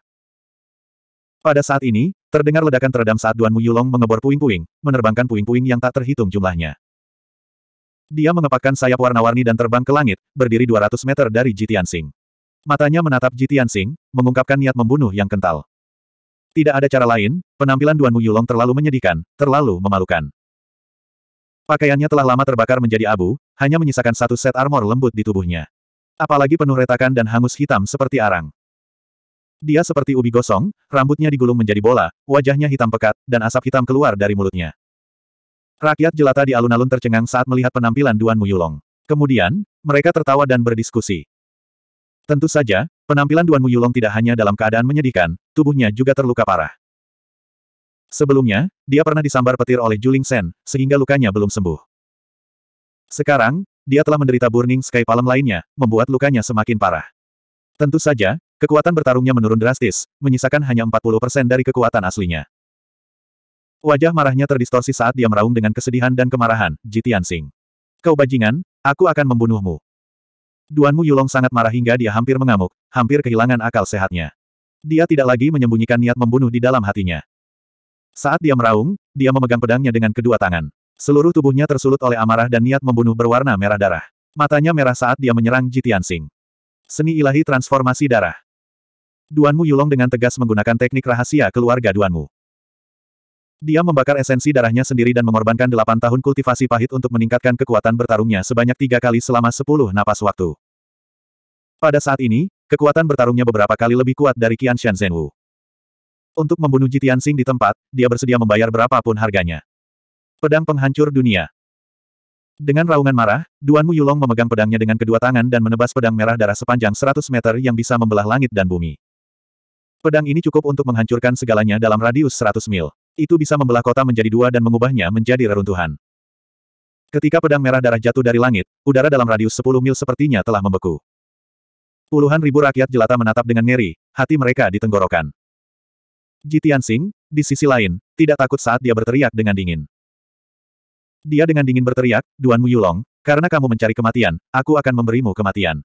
Pada saat ini, terdengar ledakan teredam saat Duan Mu Yulong mengebor puing-puing, menerbangkan puing-puing yang tak terhitung jumlahnya. Dia mengepakkan sayap warna-warni dan terbang ke langit, berdiri 200 meter dari Jitian Sing. Matanya menatap Jitian Sing, mengungkapkan niat membunuh yang kental. Tidak ada cara lain, penampilan Duan Mu Yulong terlalu menyedihkan, terlalu memalukan. Pakaiannya telah lama terbakar menjadi abu, hanya menyisakan satu set armor lembut di tubuhnya. Apalagi penuh retakan dan hangus hitam seperti arang. Dia seperti ubi gosong, rambutnya digulung menjadi bola, wajahnya hitam pekat, dan asap hitam keluar dari mulutnya. Rakyat jelata di alun-alun tercengang saat melihat penampilan Duan Muyulong. Kemudian, mereka tertawa dan berdiskusi. Tentu saja, penampilan Duan Muyulong tidak hanya dalam keadaan menyedihkan, tubuhnya juga terluka parah. Sebelumnya, dia pernah disambar petir oleh Juling Sen, sehingga lukanya belum sembuh. Sekarang, dia telah menderita burning sky palem lainnya, membuat lukanya semakin parah. Tentu saja, Kekuatan bertarungnya menurun drastis, menyisakan hanya 40% dari kekuatan aslinya. Wajah marahnya terdistorsi saat dia meraung dengan kesedihan dan kemarahan, Jitian Sing. Kau bajingan, aku akan membunuhmu. Duanmu Yulong sangat marah hingga dia hampir mengamuk, hampir kehilangan akal sehatnya. Dia tidak lagi menyembunyikan niat membunuh di dalam hatinya. Saat dia meraung, dia memegang pedangnya dengan kedua tangan. Seluruh tubuhnya tersulut oleh amarah dan niat membunuh berwarna merah darah. Matanya merah saat dia menyerang Jitian Sing. Seni ilahi transformasi darah. Duanmu Yulong dengan tegas menggunakan teknik rahasia keluarga Duanmu. Dia membakar esensi darahnya sendiri dan mengorbankan delapan tahun kultivasi pahit untuk meningkatkan kekuatan bertarungnya sebanyak tiga kali selama sepuluh napas waktu. Pada saat ini, kekuatan bertarungnya beberapa kali lebih kuat dari Qian Shan Zhenwu. Untuk membunuh Jitian Xing di tempat, dia bersedia membayar berapapun harganya. Pedang penghancur dunia. Dengan raungan marah, Duanmu Yulong memegang pedangnya dengan kedua tangan dan menebas pedang merah darah sepanjang 100 meter yang bisa membelah langit dan bumi. Pedang ini cukup untuk menghancurkan segalanya dalam radius 100 mil. Itu bisa membelah kota menjadi dua dan mengubahnya menjadi reruntuhan. Ketika pedang merah darah jatuh dari langit, udara dalam radius 10 mil sepertinya telah membeku. Puluhan ribu rakyat jelata menatap dengan ngeri, hati mereka ditenggorokan. Jitian Singh, di sisi lain, tidak takut saat dia berteriak dengan dingin. Dia dengan dingin berteriak, Duan Muyulong, karena kamu mencari kematian, aku akan memberimu kematian.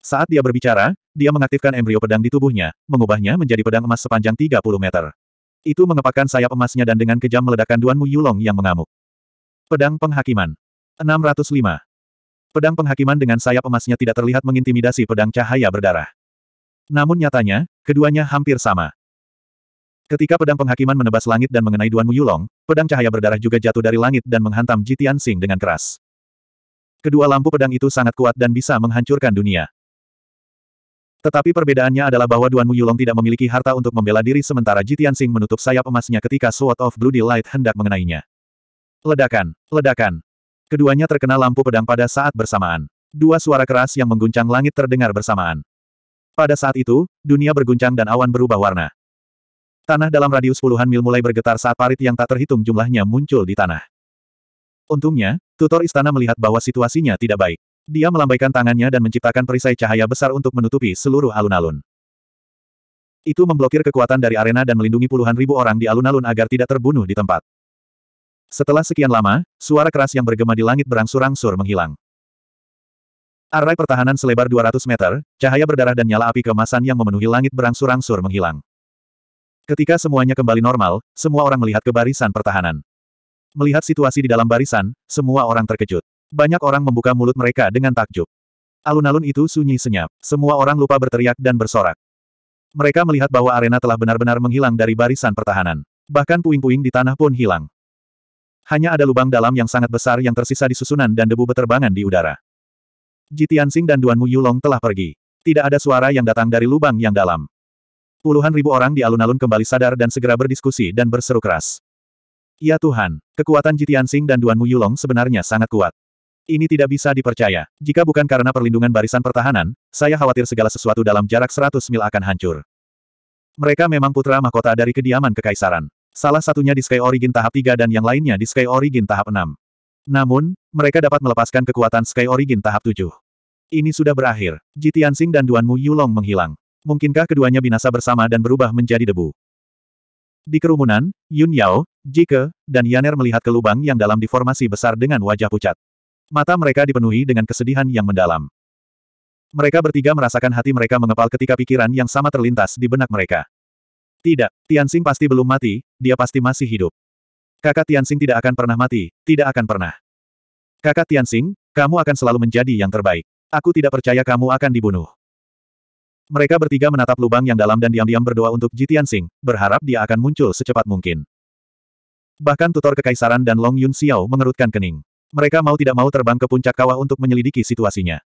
Saat dia berbicara, dia mengaktifkan embrio pedang di tubuhnya, mengubahnya menjadi pedang emas sepanjang 30 meter. Itu mengepakkan sayap emasnya dan dengan kejam meledakkan Duan Mu Yulong yang mengamuk. Pedang Penghakiman 605 Pedang penghakiman dengan sayap emasnya tidak terlihat mengintimidasi pedang cahaya berdarah. Namun nyatanya, keduanya hampir sama. Ketika pedang penghakiman menebas langit dan mengenai Duan Mu Yulong, pedang cahaya berdarah juga jatuh dari langit dan menghantam Jitian Sing dengan keras. Kedua lampu pedang itu sangat kuat dan bisa menghancurkan dunia. Tetapi perbedaannya adalah bahwa Duan Yulong tidak memiliki harta untuk membela diri sementara Jitian Sing menutup sayap emasnya ketika Sword of Bloody Light hendak mengenainya. Ledakan, ledakan. Keduanya terkena lampu pedang pada saat bersamaan. Dua suara keras yang mengguncang langit terdengar bersamaan. Pada saat itu, dunia berguncang dan awan berubah warna. Tanah dalam radius puluhan mil mulai bergetar saat parit yang tak terhitung jumlahnya muncul di tanah. Untungnya, tutor istana melihat bahwa situasinya tidak baik. Dia melambaikan tangannya dan menciptakan perisai cahaya besar untuk menutupi seluruh alun-alun. Itu memblokir kekuatan dari arena dan melindungi puluhan ribu orang di alun-alun agar tidak terbunuh di tempat. Setelah sekian lama, suara keras yang bergema di langit berangsur-angsur menghilang. Array pertahanan selebar 200 meter, cahaya berdarah dan nyala api kemasan yang memenuhi langit berangsur-angsur menghilang. Ketika semuanya kembali normal, semua orang melihat ke barisan pertahanan. Melihat situasi di dalam barisan, semua orang terkejut. Banyak orang membuka mulut mereka dengan takjub. Alun-alun itu sunyi senyap. Semua orang lupa berteriak dan bersorak. Mereka melihat bahwa arena telah benar-benar menghilang dari barisan pertahanan. Bahkan puing-puing di tanah pun hilang. Hanya ada lubang dalam yang sangat besar yang tersisa di susunan dan debu beterbangan di udara. Ji dan Duan Mu Yulong telah pergi. Tidak ada suara yang datang dari lubang yang dalam. Puluhan ribu orang di alun-alun kembali sadar dan segera berdiskusi dan berseru keras. Ya Tuhan, kekuatan Jitiansing dan Duan Mu Yulong sebenarnya sangat kuat. Ini tidak bisa dipercaya. Jika bukan karena perlindungan barisan pertahanan, saya khawatir segala sesuatu dalam jarak 100 mil akan hancur. Mereka memang putra mahkota dari kediaman kekaisaran. Salah satunya di Sky Origin tahap 3 dan yang lainnya di Sky Origin tahap 6. Namun, mereka dapat melepaskan kekuatan Sky Origin tahap 7. Ini sudah berakhir. Jitian Sing dan Duan Mu Yulong menghilang. Mungkinkah keduanya binasa bersama dan berubah menjadi debu? Di kerumunan, Yun Yao, Jike, dan Yaner melihat ke lubang yang dalam deformasi besar dengan wajah pucat. Mata mereka dipenuhi dengan kesedihan yang mendalam. Mereka bertiga merasakan hati mereka mengepal ketika pikiran yang sama terlintas di benak mereka. Tidak, Tianxing pasti belum mati, dia pasti masih hidup. Kakak Tianxing tidak akan pernah mati, tidak akan pernah. Kakak Tianxing, kamu akan selalu menjadi yang terbaik. Aku tidak percaya kamu akan dibunuh. Mereka bertiga menatap lubang yang dalam dan diam-diam berdoa untuk Ji Tianxing, berharap dia akan muncul secepat mungkin. Bahkan tutor kekaisaran dan Long Yun Xiao mengerutkan kening. Mereka mau tidak mau terbang ke puncak kawah untuk menyelidiki situasinya.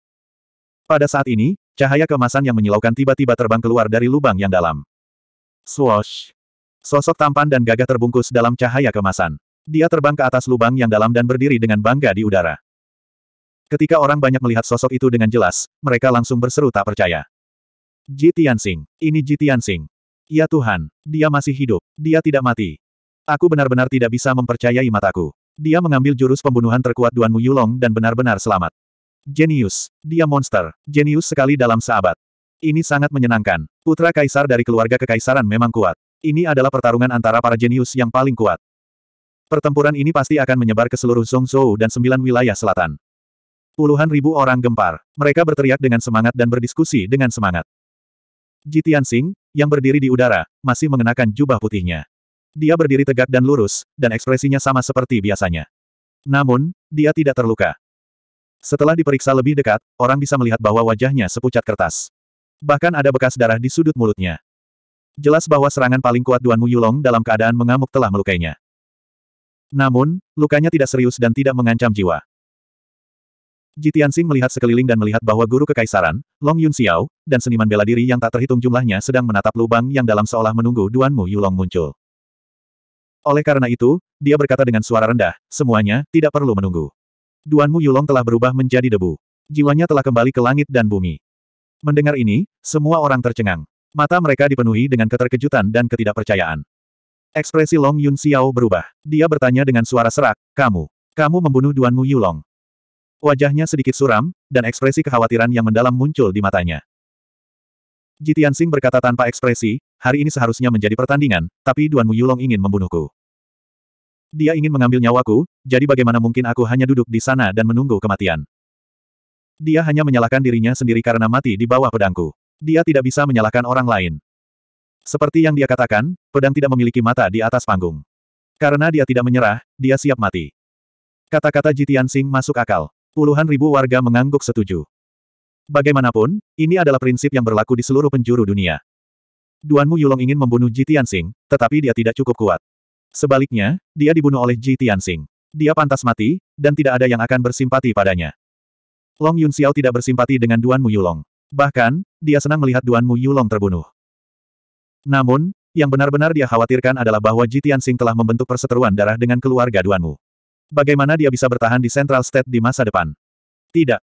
Pada saat ini, cahaya kemasan yang menyilaukan tiba-tiba terbang keluar dari lubang yang dalam. Swoosh! Sosok tampan dan gagah terbungkus dalam cahaya kemasan. Dia terbang ke atas lubang yang dalam dan berdiri dengan bangga di udara. Ketika orang banyak melihat sosok itu dengan jelas, mereka langsung berseru tak percaya. Jitian Sing, ini Jitian Sing. Ya Tuhan, dia masih hidup, dia tidak mati. Aku benar-benar tidak bisa mempercayai mataku. Dia mengambil jurus pembunuhan terkuat Duan Muyulong dan benar-benar selamat. Genius. Dia monster. Genius sekali dalam seabad. Ini sangat menyenangkan. Putra kaisar dari keluarga kekaisaran memang kuat. Ini adalah pertarungan antara para jenius yang paling kuat. Pertempuran ini pasti akan menyebar ke seluruh Songzhou dan sembilan wilayah selatan. Puluhan ribu orang gempar. Mereka berteriak dengan semangat dan berdiskusi dengan semangat. Jitian Singh, yang berdiri di udara, masih mengenakan jubah putihnya. Dia berdiri tegak dan lurus, dan ekspresinya sama seperti biasanya. Namun, dia tidak terluka. Setelah diperiksa lebih dekat, orang bisa melihat bahwa wajahnya sepucat kertas. Bahkan ada bekas darah di sudut mulutnya. Jelas bahwa serangan paling kuat Duan Mu Yulong dalam keadaan mengamuk telah melukainya. Namun, lukanya tidak serius dan tidak mengancam jiwa. Jitiansing melihat sekeliling dan melihat bahwa guru kekaisaran, Long Yun Xiao, dan seniman bela diri yang tak terhitung jumlahnya sedang menatap lubang yang dalam seolah menunggu Duan Mu Yulong muncul. Oleh karena itu, dia berkata dengan suara rendah, semuanya, tidak perlu menunggu. Duanmu Yulong telah berubah menjadi debu. Jiwanya telah kembali ke langit dan bumi. Mendengar ini, semua orang tercengang. Mata mereka dipenuhi dengan keterkejutan dan ketidakpercayaan. Ekspresi Long Yun Xiao berubah. Dia bertanya dengan suara serak, kamu, kamu membunuh Duanmu Yulong. Wajahnya sedikit suram, dan ekspresi kekhawatiran yang mendalam muncul di matanya. Jitian Sing berkata tanpa ekspresi, hari ini seharusnya menjadi pertandingan, tapi Duan Mu Yulong ingin membunuhku. Dia ingin mengambil nyawaku, jadi bagaimana mungkin aku hanya duduk di sana dan menunggu kematian. Dia hanya menyalahkan dirinya sendiri karena mati di bawah pedangku. Dia tidak bisa menyalahkan orang lain. Seperti yang dia katakan, pedang tidak memiliki mata di atas panggung. Karena dia tidak menyerah, dia siap mati. Kata-kata Jitian Sing masuk akal. Puluhan ribu warga mengangguk setuju. Bagaimanapun, ini adalah prinsip yang berlaku di seluruh penjuru dunia. Duanmu Yulong ingin membunuh Ji Tianxing, tetapi dia tidak cukup kuat. Sebaliknya, dia dibunuh oleh Ji Tianxing. Dia pantas mati, dan tidak ada yang akan bersimpati padanya. Long Yun Xiao tidak bersimpati dengan Duanmu Yulong. Bahkan, dia senang melihat Duanmu Yulong terbunuh. Namun, yang benar-benar dia khawatirkan adalah bahwa Ji Tianxing telah membentuk perseteruan darah dengan keluarga Duanmu. Bagaimana dia bisa bertahan di Central State di masa depan? Tidak,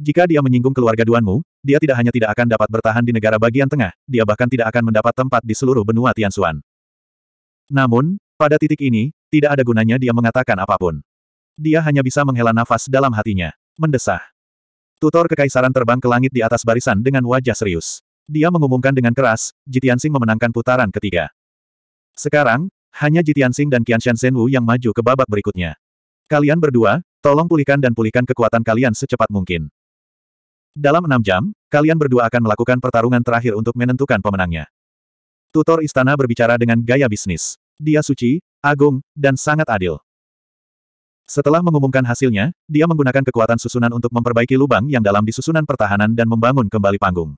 jika dia menyinggung keluarga Duanmu, dia tidak hanya tidak akan dapat bertahan di negara bagian tengah, dia bahkan tidak akan mendapat tempat di seluruh benua Tianxuan. Namun, pada titik ini, tidak ada gunanya dia mengatakan apapun. Dia hanya bisa menghela nafas dalam hatinya, mendesah. Tutor kekaisaran terbang ke langit di atas barisan dengan wajah serius. Dia mengumumkan dengan keras, Jitiansing memenangkan putaran ketiga. Sekarang, hanya Jitiansing dan Qianshan Wu yang maju ke babak berikutnya. Kalian berdua, tolong pulihkan dan pulihkan kekuatan kalian secepat mungkin. Dalam enam jam, kalian berdua akan melakukan pertarungan terakhir untuk menentukan pemenangnya. Tutor istana berbicara dengan gaya bisnis. Dia suci, agung, dan sangat adil. Setelah mengumumkan hasilnya, dia menggunakan kekuatan susunan untuk memperbaiki lubang yang dalam di susunan pertahanan dan membangun kembali panggung.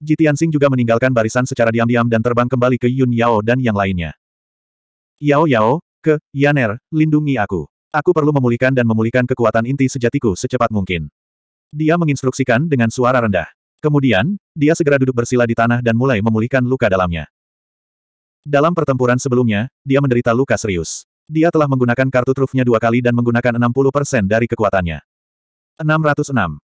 Jitiansing juga meninggalkan barisan secara diam-diam dan terbang kembali ke Yun Yao dan yang lainnya. Yao Yao, ke, Yaner, lindungi aku. Aku perlu memulihkan dan memulihkan kekuatan inti sejatiku secepat mungkin. Dia menginstruksikan dengan suara rendah. Kemudian, dia segera duduk bersila di tanah dan mulai memulihkan luka dalamnya. Dalam pertempuran sebelumnya, dia menderita luka serius. Dia telah menggunakan kartu trufnya dua kali dan menggunakan 60% dari kekuatannya. 606.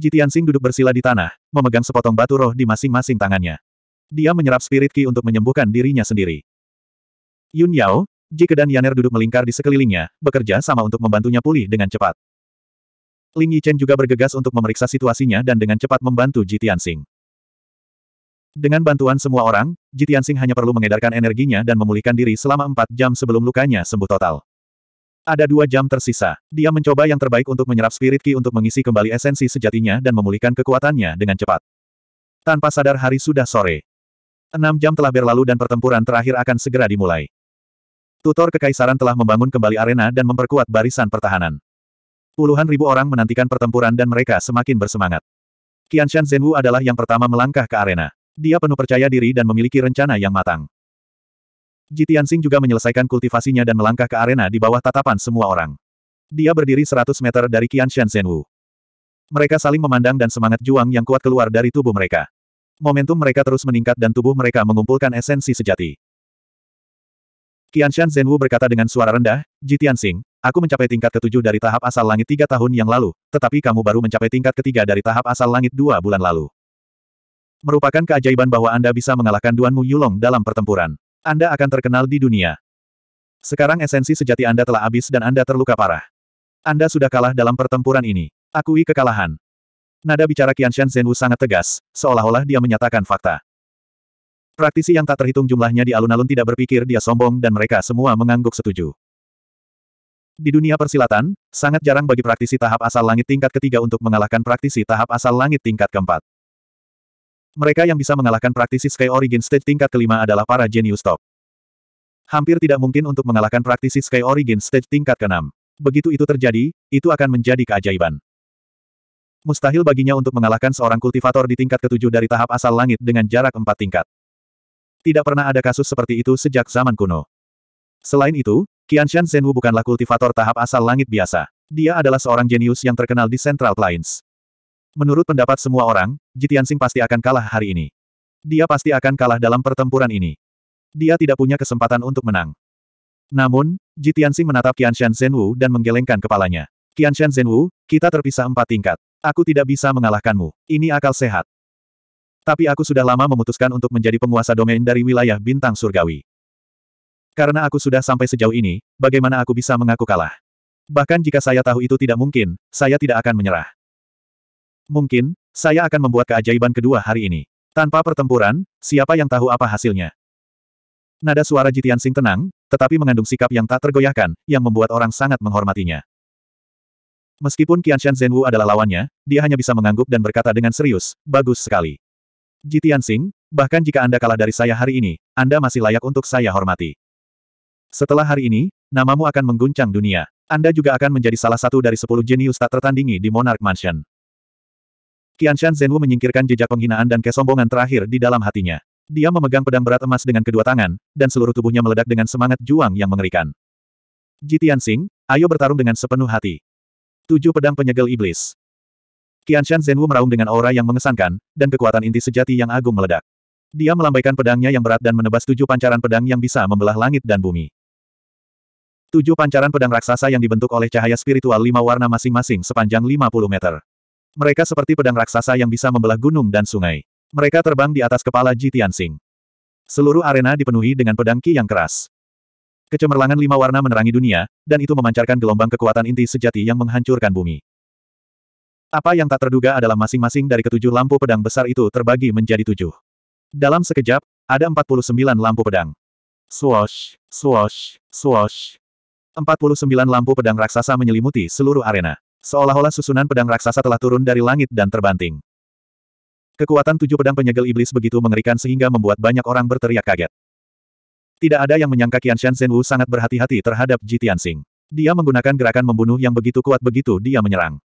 Jitian Sing duduk bersila di tanah, memegang sepotong batu roh di masing-masing tangannya. Dia menyerap spirit ki untuk menyembuhkan dirinya sendiri. Yun Yao, Jike dan Yaner duduk melingkar di sekelilingnya, bekerja sama untuk membantunya pulih dengan cepat. Ling Yichen juga bergegas untuk memeriksa situasinya dan dengan cepat membantu Ji Tianxing. Dengan bantuan semua orang, Ji Tianxing hanya perlu mengedarkan energinya dan memulihkan diri selama 4 jam sebelum lukanya sembuh total. Ada dua jam tersisa. Dia mencoba yang terbaik untuk menyerap spirit ki untuk mengisi kembali esensi sejatinya dan memulihkan kekuatannya dengan cepat. Tanpa sadar hari sudah sore. Enam jam telah berlalu dan pertempuran terakhir akan segera dimulai. Tutor Kekaisaran telah membangun kembali arena dan memperkuat barisan pertahanan. Puluhan ribu orang menantikan pertempuran dan mereka semakin bersemangat. Qianshan Zhenwu adalah yang pertama melangkah ke arena. Dia penuh percaya diri dan memiliki rencana yang matang. Jitiansing juga menyelesaikan kultivasinya dan melangkah ke arena di bawah tatapan semua orang. Dia berdiri 100 meter dari Qianshan Zhenwu. Mereka saling memandang dan semangat juang yang kuat keluar dari tubuh mereka. Momentum mereka terus meningkat dan tubuh mereka mengumpulkan esensi sejati. Qianshan Zhenwu berkata dengan suara rendah, Ji Tianxing, aku mencapai tingkat ketujuh dari tahap asal langit tiga tahun yang lalu, tetapi kamu baru mencapai tingkat ketiga dari tahap asal langit dua bulan lalu. Merupakan keajaiban bahwa Anda bisa mengalahkan Duan Mu Yulong dalam pertempuran. Anda akan terkenal di dunia. Sekarang esensi sejati Anda telah habis dan Anda terluka parah. Anda sudah kalah dalam pertempuran ini. Akui kekalahan. Nada bicara Qianshan Zhenwu sangat tegas, seolah-olah dia menyatakan fakta. Praktisi yang tak terhitung jumlahnya di alun-alun tidak berpikir dia sombong dan mereka semua mengangguk setuju. Di dunia persilatan, sangat jarang bagi praktisi tahap asal langit tingkat ketiga untuk mengalahkan praktisi tahap asal langit tingkat keempat. Mereka yang bisa mengalahkan praktisi Sky Origin Stage tingkat kelima adalah para jenius top. Hampir tidak mungkin untuk mengalahkan praktisi Sky Origin Stage tingkat keenam. Begitu itu terjadi, itu akan menjadi keajaiban. Mustahil baginya untuk mengalahkan seorang kultivator di tingkat ketujuh dari tahap asal langit dengan jarak empat tingkat. Tidak pernah ada kasus seperti itu sejak zaman kuno. Selain itu, Qianshan Zhenwu bukanlah kultivator tahap asal langit biasa. Dia adalah seorang jenius yang terkenal di Central Plains. Menurut pendapat semua orang, Jitiansing pasti akan kalah hari ini. Dia pasti akan kalah dalam pertempuran ini. Dia tidak punya kesempatan untuk menang. Namun, Jitiansing menatap Qianshan Zhenwu dan menggelengkan kepalanya. Qianshan Zhenwu, kita terpisah empat tingkat. Aku tidak bisa mengalahkanmu. Ini akal sehat. Tapi aku sudah lama memutuskan untuk menjadi penguasa domain dari wilayah bintang surgawi. Karena aku sudah sampai sejauh ini, bagaimana aku bisa mengaku kalah? Bahkan jika saya tahu itu tidak mungkin, saya tidak akan menyerah. Mungkin, saya akan membuat keajaiban kedua hari ini. Tanpa pertempuran, siapa yang tahu apa hasilnya? Nada suara Jitian Sing tenang, tetapi mengandung sikap yang tak tergoyahkan, yang membuat orang sangat menghormatinya. Meskipun Qianshan Zhenwu adalah lawannya, dia hanya bisa mengangguk dan berkata dengan serius, bagus sekali. Jitian Tianxing, bahkan jika Anda kalah dari saya hari ini, Anda masih layak untuk saya hormati. Setelah hari ini, namamu akan mengguncang dunia. Anda juga akan menjadi salah satu dari sepuluh jenius tak tertandingi di Monarch Mansion. Qianshan Zhenwu menyingkirkan jejak penghinaan dan kesombongan terakhir di dalam hatinya. Dia memegang pedang berat emas dengan kedua tangan, dan seluruh tubuhnya meledak dengan semangat juang yang mengerikan. Jitian Sing, ayo bertarung dengan sepenuh hati. Tujuh pedang penyegel iblis. Qianshan Zhenwu meraung dengan aura yang mengesankan, dan kekuatan inti sejati yang agung meledak. Dia melambaikan pedangnya yang berat dan menebas tujuh pancaran pedang yang bisa membelah langit dan bumi. Tujuh pancaran pedang raksasa yang dibentuk oleh cahaya spiritual lima warna masing-masing sepanjang 50 meter. Mereka seperti pedang raksasa yang bisa membelah gunung dan sungai. Mereka terbang di atas kepala Ji Tianxing. Seluruh arena dipenuhi dengan pedang Qi yang keras. Kecemerlangan lima warna menerangi dunia, dan itu memancarkan gelombang kekuatan inti sejati yang menghancurkan bumi. Apa yang tak terduga adalah masing-masing dari ketujuh lampu pedang besar itu terbagi menjadi tujuh. Dalam sekejap, ada 49 lampu pedang. Swash, swash, swash. 49 lampu pedang raksasa menyelimuti seluruh arena. Seolah-olah susunan pedang raksasa telah turun dari langit dan terbanting. Kekuatan tujuh pedang penyegel iblis begitu mengerikan sehingga membuat banyak orang berteriak kaget. Tidak ada yang menyangka Qian Shan Zhen Wu sangat berhati-hati terhadap Ji Tianxing. Dia menggunakan gerakan membunuh yang begitu kuat begitu dia menyerang.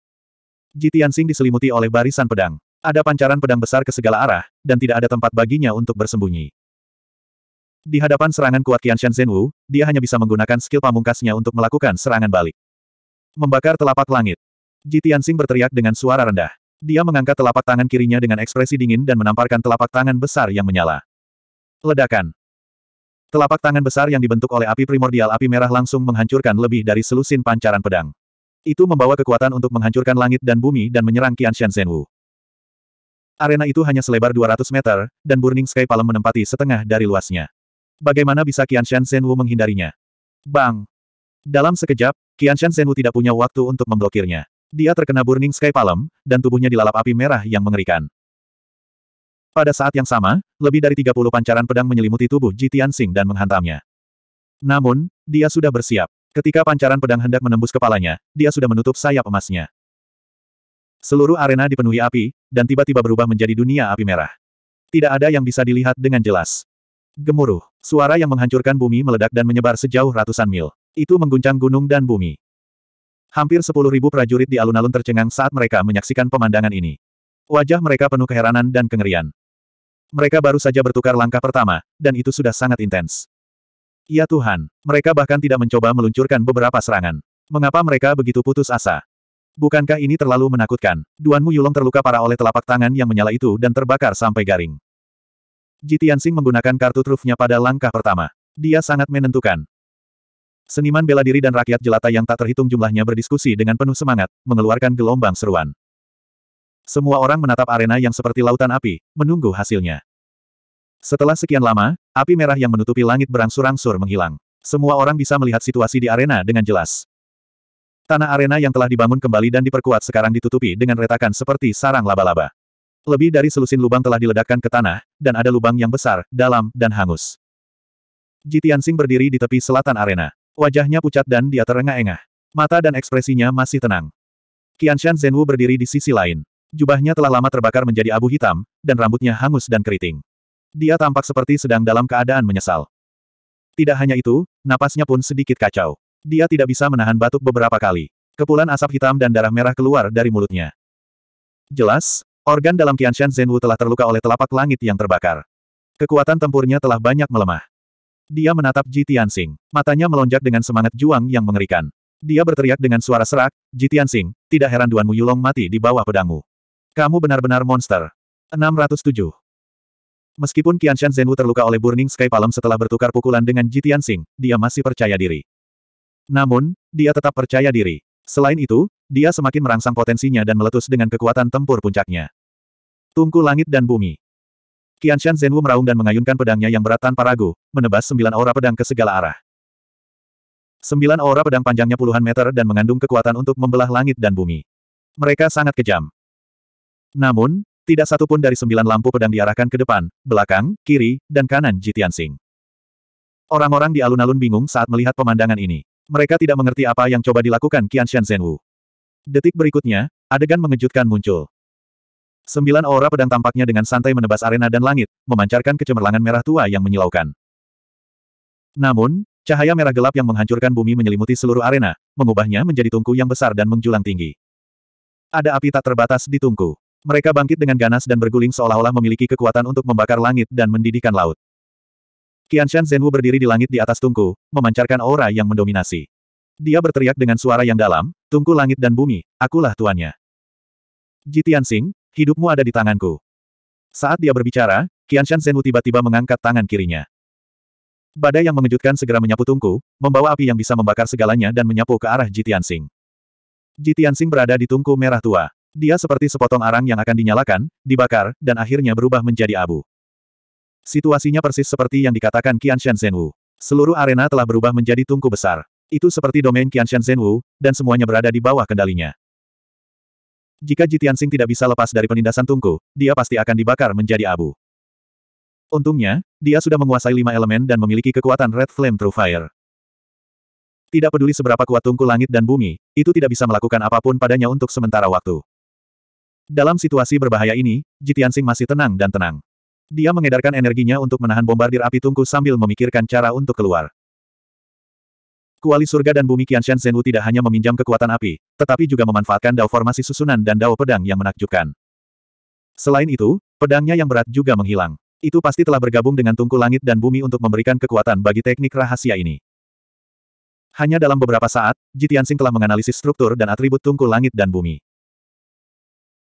Ji Tianxing diselimuti oleh barisan pedang. Ada pancaran pedang besar ke segala arah, dan tidak ada tempat baginya untuk bersembunyi. Di hadapan serangan kuat Qian Shan Zhenwu, dia hanya bisa menggunakan skill pamungkasnya untuk melakukan serangan balik. Membakar telapak langit. Ji Tianxing berteriak dengan suara rendah. Dia mengangkat telapak tangan kirinya dengan ekspresi dingin dan menamparkan telapak tangan besar yang menyala. Ledakan. Telapak tangan besar yang dibentuk oleh api primordial api merah langsung menghancurkan lebih dari selusin pancaran pedang. Itu membawa kekuatan untuk menghancurkan langit dan bumi dan menyerang Qian Shenzhen Wu. Arena itu hanya selebar 200 meter, dan Burning Sky Palem menempati setengah dari luasnya. Bagaimana bisa Qian Shenzhen Wu menghindarinya? Bang! Dalam sekejap, Qian Shenzhen Wu tidak punya waktu untuk memblokirnya. Dia terkena Burning Sky Palem, dan tubuhnya dilalap api merah yang mengerikan. Pada saat yang sama, lebih dari 30 pancaran pedang menyelimuti tubuh Jitian Sing dan menghantamnya. Namun, dia sudah bersiap. Ketika pancaran pedang hendak menembus kepalanya, dia sudah menutup sayap emasnya. Seluruh arena dipenuhi api, dan tiba-tiba berubah menjadi dunia api merah. Tidak ada yang bisa dilihat dengan jelas. Gemuruh, suara yang menghancurkan bumi meledak dan menyebar sejauh ratusan mil. Itu mengguncang gunung dan bumi. Hampir sepuluh ribu prajurit di alun-alun tercengang saat mereka menyaksikan pemandangan ini. Wajah mereka penuh keheranan dan kengerian. Mereka baru saja bertukar langkah pertama, dan itu sudah sangat intens. Ya Tuhan, mereka bahkan tidak mencoba meluncurkan beberapa serangan. Mengapa mereka begitu putus asa? Bukankah ini terlalu menakutkan? Duanmu Yulong terluka parah oleh telapak tangan yang menyala itu dan terbakar sampai garing. Jitian Sing menggunakan kartu trufnya pada langkah pertama. Dia sangat menentukan. Seniman bela diri dan rakyat jelata yang tak terhitung jumlahnya berdiskusi dengan penuh semangat, mengeluarkan gelombang seruan. Semua orang menatap arena yang seperti lautan api, menunggu hasilnya. Setelah sekian lama, api merah yang menutupi langit berangsur-angsur menghilang. Semua orang bisa melihat situasi di arena dengan jelas. Tanah arena yang telah dibangun kembali dan diperkuat sekarang ditutupi dengan retakan seperti sarang laba-laba. Lebih dari selusin lubang telah diledakkan ke tanah, dan ada lubang yang besar, dalam, dan hangus. Jitiansing berdiri di tepi selatan arena. Wajahnya pucat dan dia terengah-engah. Mata dan ekspresinya masih tenang. Qianshan Zhenwu berdiri di sisi lain. Jubahnya telah lama terbakar menjadi abu hitam, dan rambutnya hangus dan keriting. Dia tampak seperti sedang dalam keadaan menyesal. Tidak hanya itu, napasnya pun sedikit kacau. Dia tidak bisa menahan batuk beberapa kali. Kepulan asap hitam dan darah merah keluar dari mulutnya. Jelas, organ dalam Qianshan Zhenwu telah terluka oleh telapak langit yang terbakar. Kekuatan tempurnya telah banyak melemah. Dia menatap Ji Tianxing. Matanya melonjak dengan semangat juang yang mengerikan. Dia berteriak dengan suara serak, Ji Tianxing, tidak heran Duan Mu Yulong mati di bawah pedangmu. Kamu benar-benar monster. 607. Meskipun Qianshan Zenwu terluka oleh Burning Sky Palm setelah bertukar pukulan dengan Jitian Sing, dia masih percaya diri. Namun, dia tetap percaya diri. Selain itu, dia semakin merangsang potensinya dan meletus dengan kekuatan tempur puncaknya. Tungku langit dan bumi. Qianshan Zenwu meraung dan mengayunkan pedangnya yang berat tanpa ragu, menebas sembilan aura pedang ke segala arah. Sembilan aura pedang panjangnya puluhan meter dan mengandung kekuatan untuk membelah langit dan bumi. Mereka sangat kejam. Namun, tidak satu pun dari sembilan lampu pedang diarahkan ke depan, belakang, kiri, dan kanan Jitian Sing. Orang-orang di alun-alun bingung saat melihat pemandangan ini. Mereka tidak mengerti apa yang coba dilakukan Qian Shan Zhenwu. Detik berikutnya, adegan mengejutkan muncul. Sembilan aura pedang tampaknya dengan santai menebas arena dan langit, memancarkan kecemerlangan merah tua yang menyilaukan. Namun, cahaya merah gelap yang menghancurkan bumi menyelimuti seluruh arena, mengubahnya menjadi tungku yang besar dan menjulang tinggi. Ada api tak terbatas di tungku. Mereka bangkit dengan ganas dan berguling seolah-olah memiliki kekuatan untuk membakar langit dan mendidihkan laut. Qianshan Zhenwu berdiri di langit di atas tungku, memancarkan aura yang mendominasi. Dia berteriak dengan suara yang dalam, tungku langit dan bumi, akulah tuannya. Jitian Sing, hidupmu ada di tanganku. Saat dia berbicara, Qianshan Zhenwu tiba-tiba mengangkat tangan kirinya. Badai yang mengejutkan segera menyapu tungku, membawa api yang bisa membakar segalanya dan menyapu ke arah Jitian Sing. Jitian Sing berada di tungku merah tua. Dia seperti sepotong arang yang akan dinyalakan, dibakar, dan akhirnya berubah menjadi abu. Situasinya persis seperti yang dikatakan Qian Shen Zhenwu. Seluruh arena telah berubah menjadi tungku besar. Itu seperti domain Qian Shen Zhenwu, dan semuanya berada di bawah kendalinya. Jika Jitiansing tidak bisa lepas dari penindasan tungku, dia pasti akan dibakar menjadi abu. Untungnya, dia sudah menguasai lima elemen dan memiliki kekuatan Red Flame True Fire. Tidak peduli seberapa kuat tungku langit dan bumi, itu tidak bisa melakukan apapun padanya untuk sementara waktu. Dalam situasi berbahaya ini, Jitiansing masih tenang dan tenang. Dia mengedarkan energinya untuk menahan bombardir api tungku sambil memikirkan cara untuk keluar. Kuali surga dan bumi Qianshan Zhenwu tidak hanya meminjam kekuatan api, tetapi juga memanfaatkan dao formasi susunan dan dao pedang yang menakjubkan. Selain itu, pedangnya yang berat juga menghilang. Itu pasti telah bergabung dengan tungku langit dan bumi untuk memberikan kekuatan bagi teknik rahasia ini. Hanya dalam beberapa saat, Jitiansing telah menganalisis struktur dan atribut tungku langit dan bumi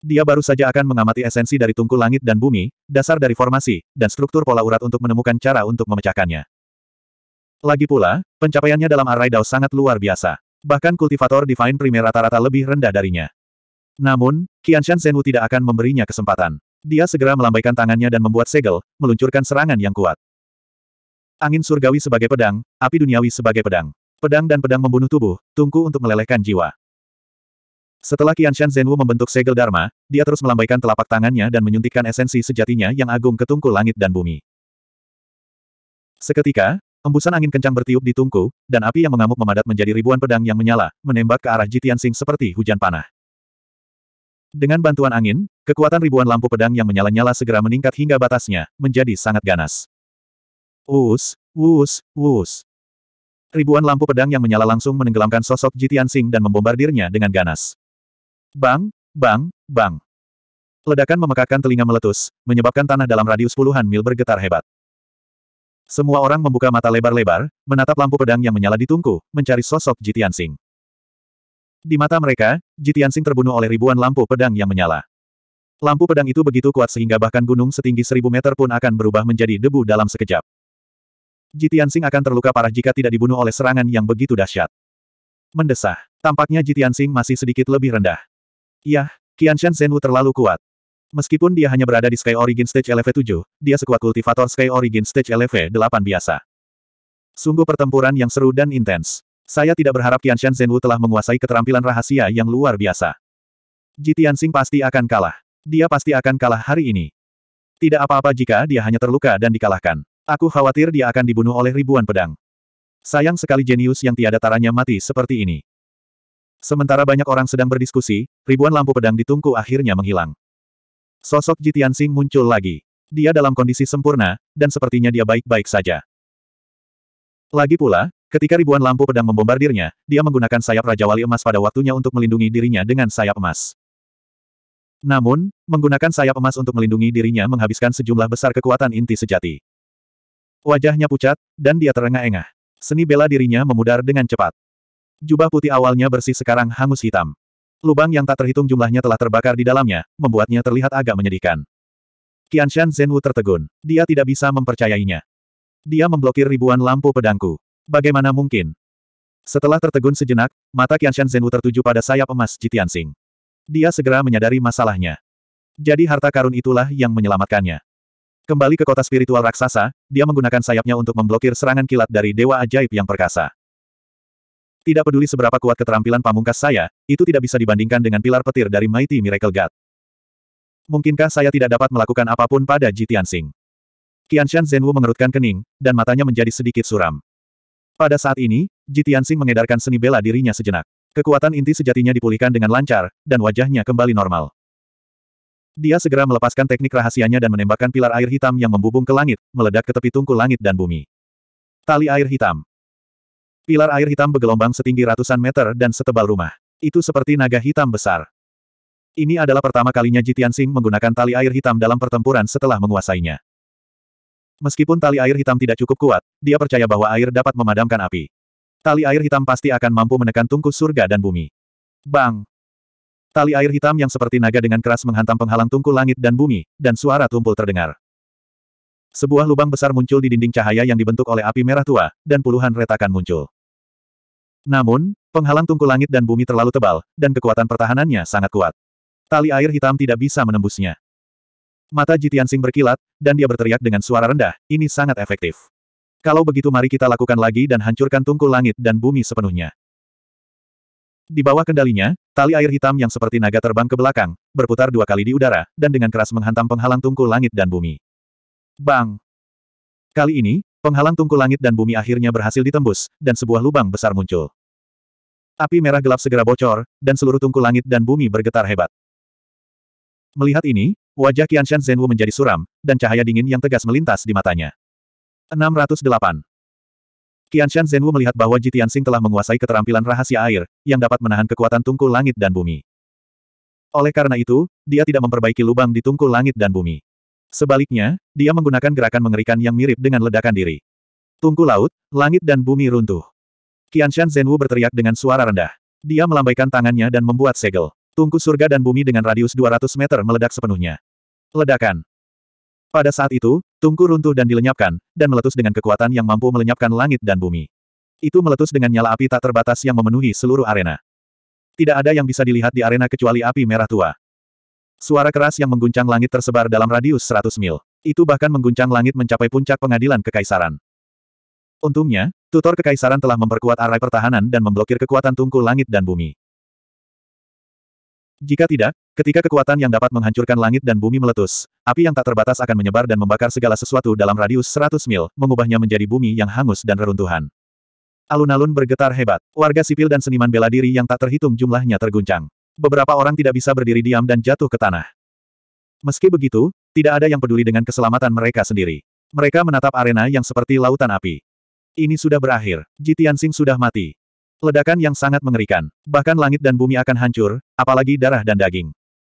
dia baru saja akan mengamati esensi dari tungku langit dan bumi, dasar dari formasi, dan struktur pola urat untuk menemukan cara untuk memecahkannya. Lagi pula, pencapaiannya dalam arai Dao sangat luar biasa. Bahkan kultivator Divine Primer rata-rata lebih rendah darinya. Namun, Qianshan Zhenwu tidak akan memberinya kesempatan. Dia segera melambaikan tangannya dan membuat segel, meluncurkan serangan yang kuat. Angin surgawi sebagai pedang, api duniawi sebagai pedang. Pedang dan pedang membunuh tubuh, tungku untuk melelehkan jiwa. Setelah Qian Shan Zhenwu membentuk segel Dharma, dia terus melambaikan telapak tangannya dan menyuntikkan esensi sejatinya yang agung ke tungku langit dan bumi. Seketika, embusan angin kencang bertiup di tungku, dan api yang mengamuk memadat menjadi ribuan pedang yang menyala, menembak ke arah Jitian Sing seperti hujan panah. Dengan bantuan angin, kekuatan ribuan lampu pedang yang menyala-nyala segera meningkat hingga batasnya, menjadi sangat ganas. Wus, wus, wus. Ribuan lampu pedang yang menyala langsung menenggelamkan sosok Jitian Sing dan membombardirnya dengan ganas. Bang, bang, bang. Ledakan memekakan telinga meletus, menyebabkan tanah dalam radius puluhan mil bergetar hebat. Semua orang membuka mata lebar-lebar, menatap lampu pedang yang menyala di tungku, mencari sosok Jitian Sing. Di mata mereka, Jitian Sing terbunuh oleh ribuan lampu pedang yang menyala. Lampu pedang itu begitu kuat sehingga bahkan gunung setinggi seribu meter pun akan berubah menjadi debu dalam sekejap. Jitian Sing akan terluka parah jika tidak dibunuh oleh serangan yang begitu dahsyat. Mendesah. Tampaknya Jitian Sing masih sedikit lebih rendah. Yah, Qian Shan Zhenwu terlalu kuat. Meskipun dia hanya berada di Sky Origin Stage LV7, dia sekuat kultivator Sky Origin Stage LV8 biasa. Sungguh pertempuran yang seru dan intens. Saya tidak berharap Qian Shan Zhenwu telah menguasai keterampilan rahasia yang luar biasa. Ji Tianxing pasti akan kalah. Dia pasti akan kalah hari ini. Tidak apa-apa jika dia hanya terluka dan dikalahkan. Aku khawatir dia akan dibunuh oleh ribuan pedang. Sayang sekali jenius yang tiada taranya mati seperti ini. Sementara banyak orang sedang berdiskusi, ribuan lampu pedang di tungku akhirnya menghilang. Sosok Jitian Sing muncul lagi. Dia dalam kondisi sempurna, dan sepertinya dia baik-baik saja. Lagi pula, ketika ribuan lampu pedang membombardirnya, dia menggunakan sayap Raja Wali Emas pada waktunya untuk melindungi dirinya dengan sayap emas. Namun, menggunakan sayap emas untuk melindungi dirinya menghabiskan sejumlah besar kekuatan inti sejati. Wajahnya pucat, dan dia terengah-engah. Seni bela dirinya memudar dengan cepat. Jubah putih awalnya bersih sekarang hangus hitam. Lubang yang tak terhitung jumlahnya telah terbakar di dalamnya, membuatnya terlihat agak menyedihkan. Qianshan Zenwu tertegun. Dia tidak bisa mempercayainya. Dia memblokir ribuan lampu pedangku. Bagaimana mungkin? Setelah tertegun sejenak, mata Qianshan Zenwu tertuju pada sayap emas Jitiansing. Dia segera menyadari masalahnya. Jadi harta karun itulah yang menyelamatkannya. Kembali ke kota spiritual raksasa, dia menggunakan sayapnya untuk memblokir serangan kilat dari Dewa Ajaib yang perkasa. Tidak peduli seberapa kuat keterampilan pamungkas saya, itu tidak bisa dibandingkan dengan pilar petir dari Mighty Miracle God. Mungkinkah saya tidak dapat melakukan apapun pada Ji Tianxing? Qianshan Zhenwu mengerutkan kening, dan matanya menjadi sedikit suram. Pada saat ini, Ji Tianxing mengedarkan seni bela dirinya sejenak. Kekuatan inti sejatinya dipulihkan dengan lancar, dan wajahnya kembali normal. Dia segera melepaskan teknik rahasianya dan menembakkan pilar air hitam yang membubung ke langit, meledak ke tepi tungku langit dan bumi. Tali air hitam. Pilar air hitam bergelombang setinggi ratusan meter dan setebal rumah. Itu seperti naga hitam besar. Ini adalah pertama kalinya Jitian Sing menggunakan tali air hitam dalam pertempuran setelah menguasainya. Meskipun tali air hitam tidak cukup kuat, dia percaya bahwa air dapat memadamkan api. Tali air hitam pasti akan mampu menekan tungku surga dan bumi. Bang! Tali air hitam yang seperti naga dengan keras menghantam penghalang tungku langit dan bumi, dan suara tumpul terdengar. Sebuah lubang besar muncul di dinding cahaya yang dibentuk oleh api merah tua, dan puluhan retakan muncul. Namun, penghalang tungku langit dan bumi terlalu tebal, dan kekuatan pertahanannya sangat kuat. Tali air hitam tidak bisa menembusnya. Mata Jitian sing berkilat, dan dia berteriak dengan suara rendah, ini sangat efektif. Kalau begitu mari kita lakukan lagi dan hancurkan tungku langit dan bumi sepenuhnya. Di bawah kendalinya, tali air hitam yang seperti naga terbang ke belakang, berputar dua kali di udara, dan dengan keras menghantam penghalang tungku langit dan bumi. Bang! Kali ini, penghalang tungku langit dan bumi akhirnya berhasil ditembus, dan sebuah lubang besar muncul. Api merah gelap segera bocor, dan seluruh tungku langit dan bumi bergetar hebat. Melihat ini, wajah Qianshan Zhenwu menjadi suram, dan cahaya dingin yang tegas melintas di matanya. 608. Qianshan Zhenwu melihat bahwa Jitian Sing telah menguasai keterampilan rahasia air, yang dapat menahan kekuatan tungku langit dan bumi. Oleh karena itu, dia tidak memperbaiki lubang di tungku langit dan bumi. Sebaliknya, dia menggunakan gerakan mengerikan yang mirip dengan ledakan diri. Tungku laut, langit dan bumi runtuh. Qianshan Zhenwu berteriak dengan suara rendah. Dia melambaikan tangannya dan membuat segel. Tungku surga dan bumi dengan radius 200 meter meledak sepenuhnya. Ledakan. Pada saat itu, tungku runtuh dan dilenyapkan, dan meletus dengan kekuatan yang mampu melenyapkan langit dan bumi. Itu meletus dengan nyala api tak terbatas yang memenuhi seluruh arena. Tidak ada yang bisa dilihat di arena kecuali api merah tua. Suara keras yang mengguncang langit tersebar dalam radius 100 mil. Itu bahkan mengguncang langit mencapai puncak pengadilan kekaisaran. Untungnya, Tutor Kekaisaran telah memperkuat arai pertahanan dan memblokir kekuatan tungku langit dan bumi. Jika tidak, ketika kekuatan yang dapat menghancurkan langit dan bumi meletus, api yang tak terbatas akan menyebar dan membakar segala sesuatu dalam radius 100 mil, mengubahnya menjadi bumi yang hangus dan reruntuhan. Alun-alun bergetar hebat, warga sipil dan seniman bela diri yang tak terhitung jumlahnya terguncang. Beberapa orang tidak bisa berdiri diam dan jatuh ke tanah. Meski begitu, tidak ada yang peduli dengan keselamatan mereka sendiri. Mereka menatap arena yang seperti lautan api. Ini sudah berakhir, Tianxing sudah mati. Ledakan yang sangat mengerikan, bahkan langit dan bumi akan hancur, apalagi darah dan daging.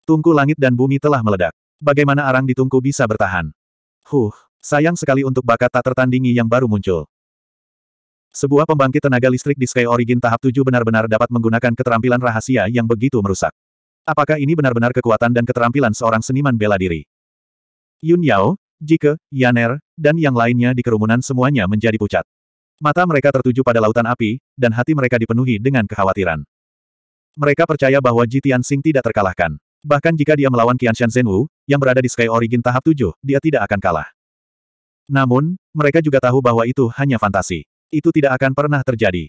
Tungku langit dan bumi telah meledak. Bagaimana arang di tungku bisa bertahan? Huh, sayang sekali untuk bakat tak tertandingi yang baru muncul. Sebuah pembangkit tenaga listrik di Sky Origin tahap 7 benar-benar dapat menggunakan keterampilan rahasia yang begitu merusak. Apakah ini benar-benar kekuatan dan keterampilan seorang seniman bela diri? Yun Yao, Jike, Yaner, dan yang lainnya di kerumunan semuanya menjadi pucat. Mata mereka tertuju pada lautan api, dan hati mereka dipenuhi dengan kekhawatiran. Mereka percaya bahwa Jitian Sing tidak terkalahkan. Bahkan jika dia melawan Qianshan Zhenwu, yang berada di Sky Origin tahap 7, dia tidak akan kalah. Namun, mereka juga tahu bahwa itu hanya fantasi. Itu tidak akan pernah terjadi.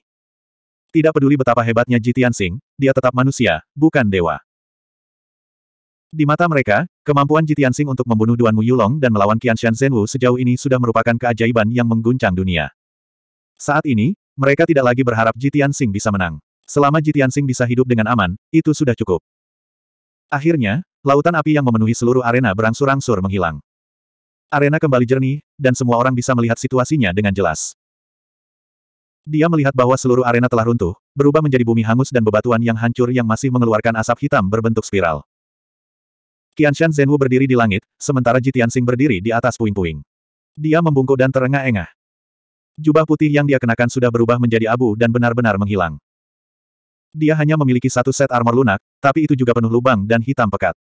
Tidak peduli betapa hebatnya Jitian Sing, dia tetap manusia, bukan dewa. Di mata mereka, kemampuan Jitian Sing untuk membunuh Duan Mu Yulong dan melawan Qianshan Zhenwu sejauh ini sudah merupakan keajaiban yang mengguncang dunia. Saat ini, mereka tidak lagi berharap Jitian Sing bisa menang. Selama Jitian Sing bisa hidup dengan aman, itu sudah cukup. Akhirnya, lautan api yang memenuhi seluruh arena berangsur-angsur menghilang. Arena kembali jernih, dan semua orang bisa melihat situasinya dengan jelas. Dia melihat bahwa seluruh arena telah runtuh, berubah menjadi bumi hangus dan bebatuan yang hancur yang masih mengeluarkan asap hitam berbentuk spiral. Qianshan Zhenwu berdiri di langit, sementara Jitian Sing berdiri di atas puing-puing. Dia membungkuk dan terengah-engah jubah putih yang dia kenakan sudah berubah menjadi abu dan benar-benar menghilang. Dia hanya memiliki satu set armor lunak, tapi itu juga penuh lubang dan hitam pekat.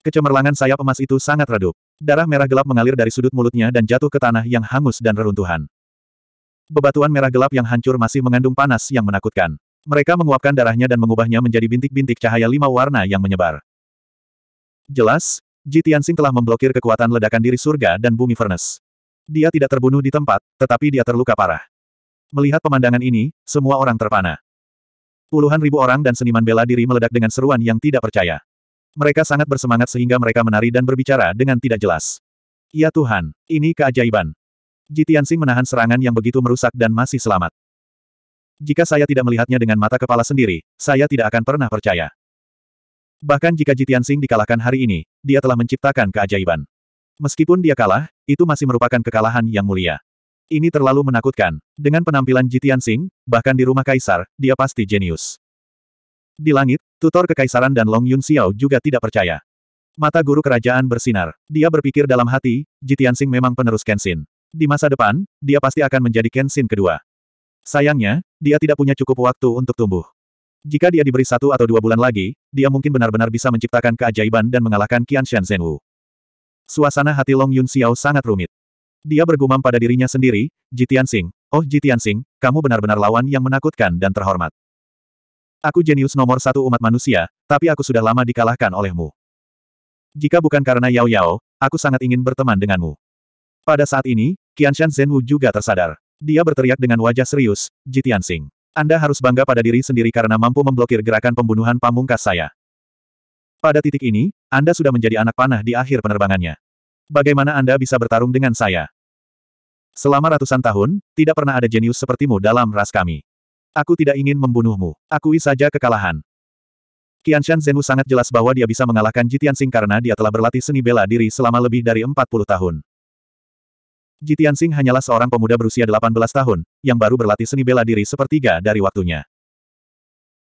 Kecemerlangan sayap emas itu sangat redup. Darah merah gelap mengalir dari sudut mulutnya dan jatuh ke tanah yang hangus dan reruntuhan. Bebatuan merah gelap yang hancur masih mengandung panas yang menakutkan. Mereka menguapkan darahnya dan mengubahnya menjadi bintik-bintik cahaya lima warna yang menyebar. Jelas, Ji Tianxing telah memblokir kekuatan ledakan diri surga dan bumi Furnace. Dia tidak terbunuh di tempat, tetapi dia terluka parah. Melihat pemandangan ini, semua orang terpana. Puluhan ribu orang dan seniman bela diri meledak dengan seruan yang tidak percaya. Mereka sangat bersemangat sehingga mereka menari dan berbicara dengan tidak jelas. Ya Tuhan, ini keajaiban. Jitiansing menahan serangan yang begitu merusak dan masih selamat. Jika saya tidak melihatnya dengan mata kepala sendiri, saya tidak akan pernah percaya. Bahkan jika Jitiansing dikalahkan hari ini, dia telah menciptakan keajaiban. Meskipun dia kalah, itu masih merupakan kekalahan yang mulia. Ini terlalu menakutkan. Dengan penampilan Jitian Sing, bahkan di rumah kaisar, dia pasti jenius. Di langit, tutor kekaisaran dan Long Yun Xiao juga tidak percaya. Mata guru kerajaan bersinar. Dia berpikir dalam hati, Jitian Sing memang penerus Kenshin. Di masa depan, dia pasti akan menjadi Kenshin kedua. Sayangnya, dia tidak punya cukup waktu untuk tumbuh. Jika dia diberi satu atau dua bulan lagi, dia mungkin benar-benar bisa menciptakan keajaiban dan mengalahkan Qian Shan Zhenwu. Suasana hati Long Yun Xiao sangat rumit. Dia bergumam pada dirinya sendiri, Jitian Sing, oh Jitian Sing, kamu benar-benar lawan yang menakutkan dan terhormat. Aku jenius nomor satu umat manusia, tapi aku sudah lama dikalahkan olehmu. Jika bukan karena Yao Yao, aku sangat ingin berteman denganmu. Pada saat ini, Shan Zhenwu juga tersadar. Dia berteriak dengan wajah serius, Jitian Sing. Anda harus bangga pada diri sendiri karena mampu memblokir gerakan pembunuhan pamungkas saya. Pada titik ini, Anda sudah menjadi anak panah di akhir penerbangannya. Bagaimana Anda bisa bertarung dengan saya? Selama ratusan tahun, tidak pernah ada jenius sepertimu dalam ras kami. Aku tidak ingin membunuhmu. Akui saja kekalahan. Shan Zhenwu sangat jelas bahwa dia bisa mengalahkan Jitian Sing karena dia telah berlatih seni bela diri selama lebih dari 40 tahun. Jitian Sing hanyalah seorang pemuda berusia 18 tahun, yang baru berlatih seni bela diri sepertiga dari waktunya.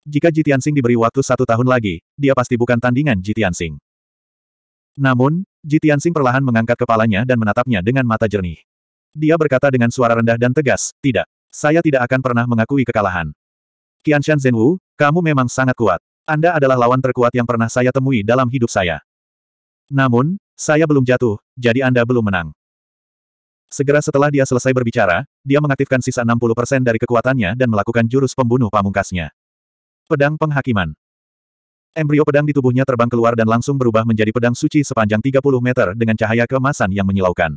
Jika Jitiansing diberi waktu satu tahun lagi, dia pasti bukan tandingan Jitiansing. Namun, Jitiansing perlahan mengangkat kepalanya dan menatapnya dengan mata jernih. Dia berkata dengan suara rendah dan tegas, tidak, saya tidak akan pernah mengakui kekalahan. Qianshan Zhenwu, kamu memang sangat kuat. Anda adalah lawan terkuat yang pernah saya temui dalam hidup saya. Namun, saya belum jatuh, jadi Anda belum menang. Segera setelah dia selesai berbicara, dia mengaktifkan sisa 60% dari kekuatannya dan melakukan jurus pembunuh pamungkasnya. Pedang Penghakiman Embrio pedang di tubuhnya terbang keluar dan langsung berubah menjadi pedang suci sepanjang 30 meter dengan cahaya kemasan yang menyilaukan.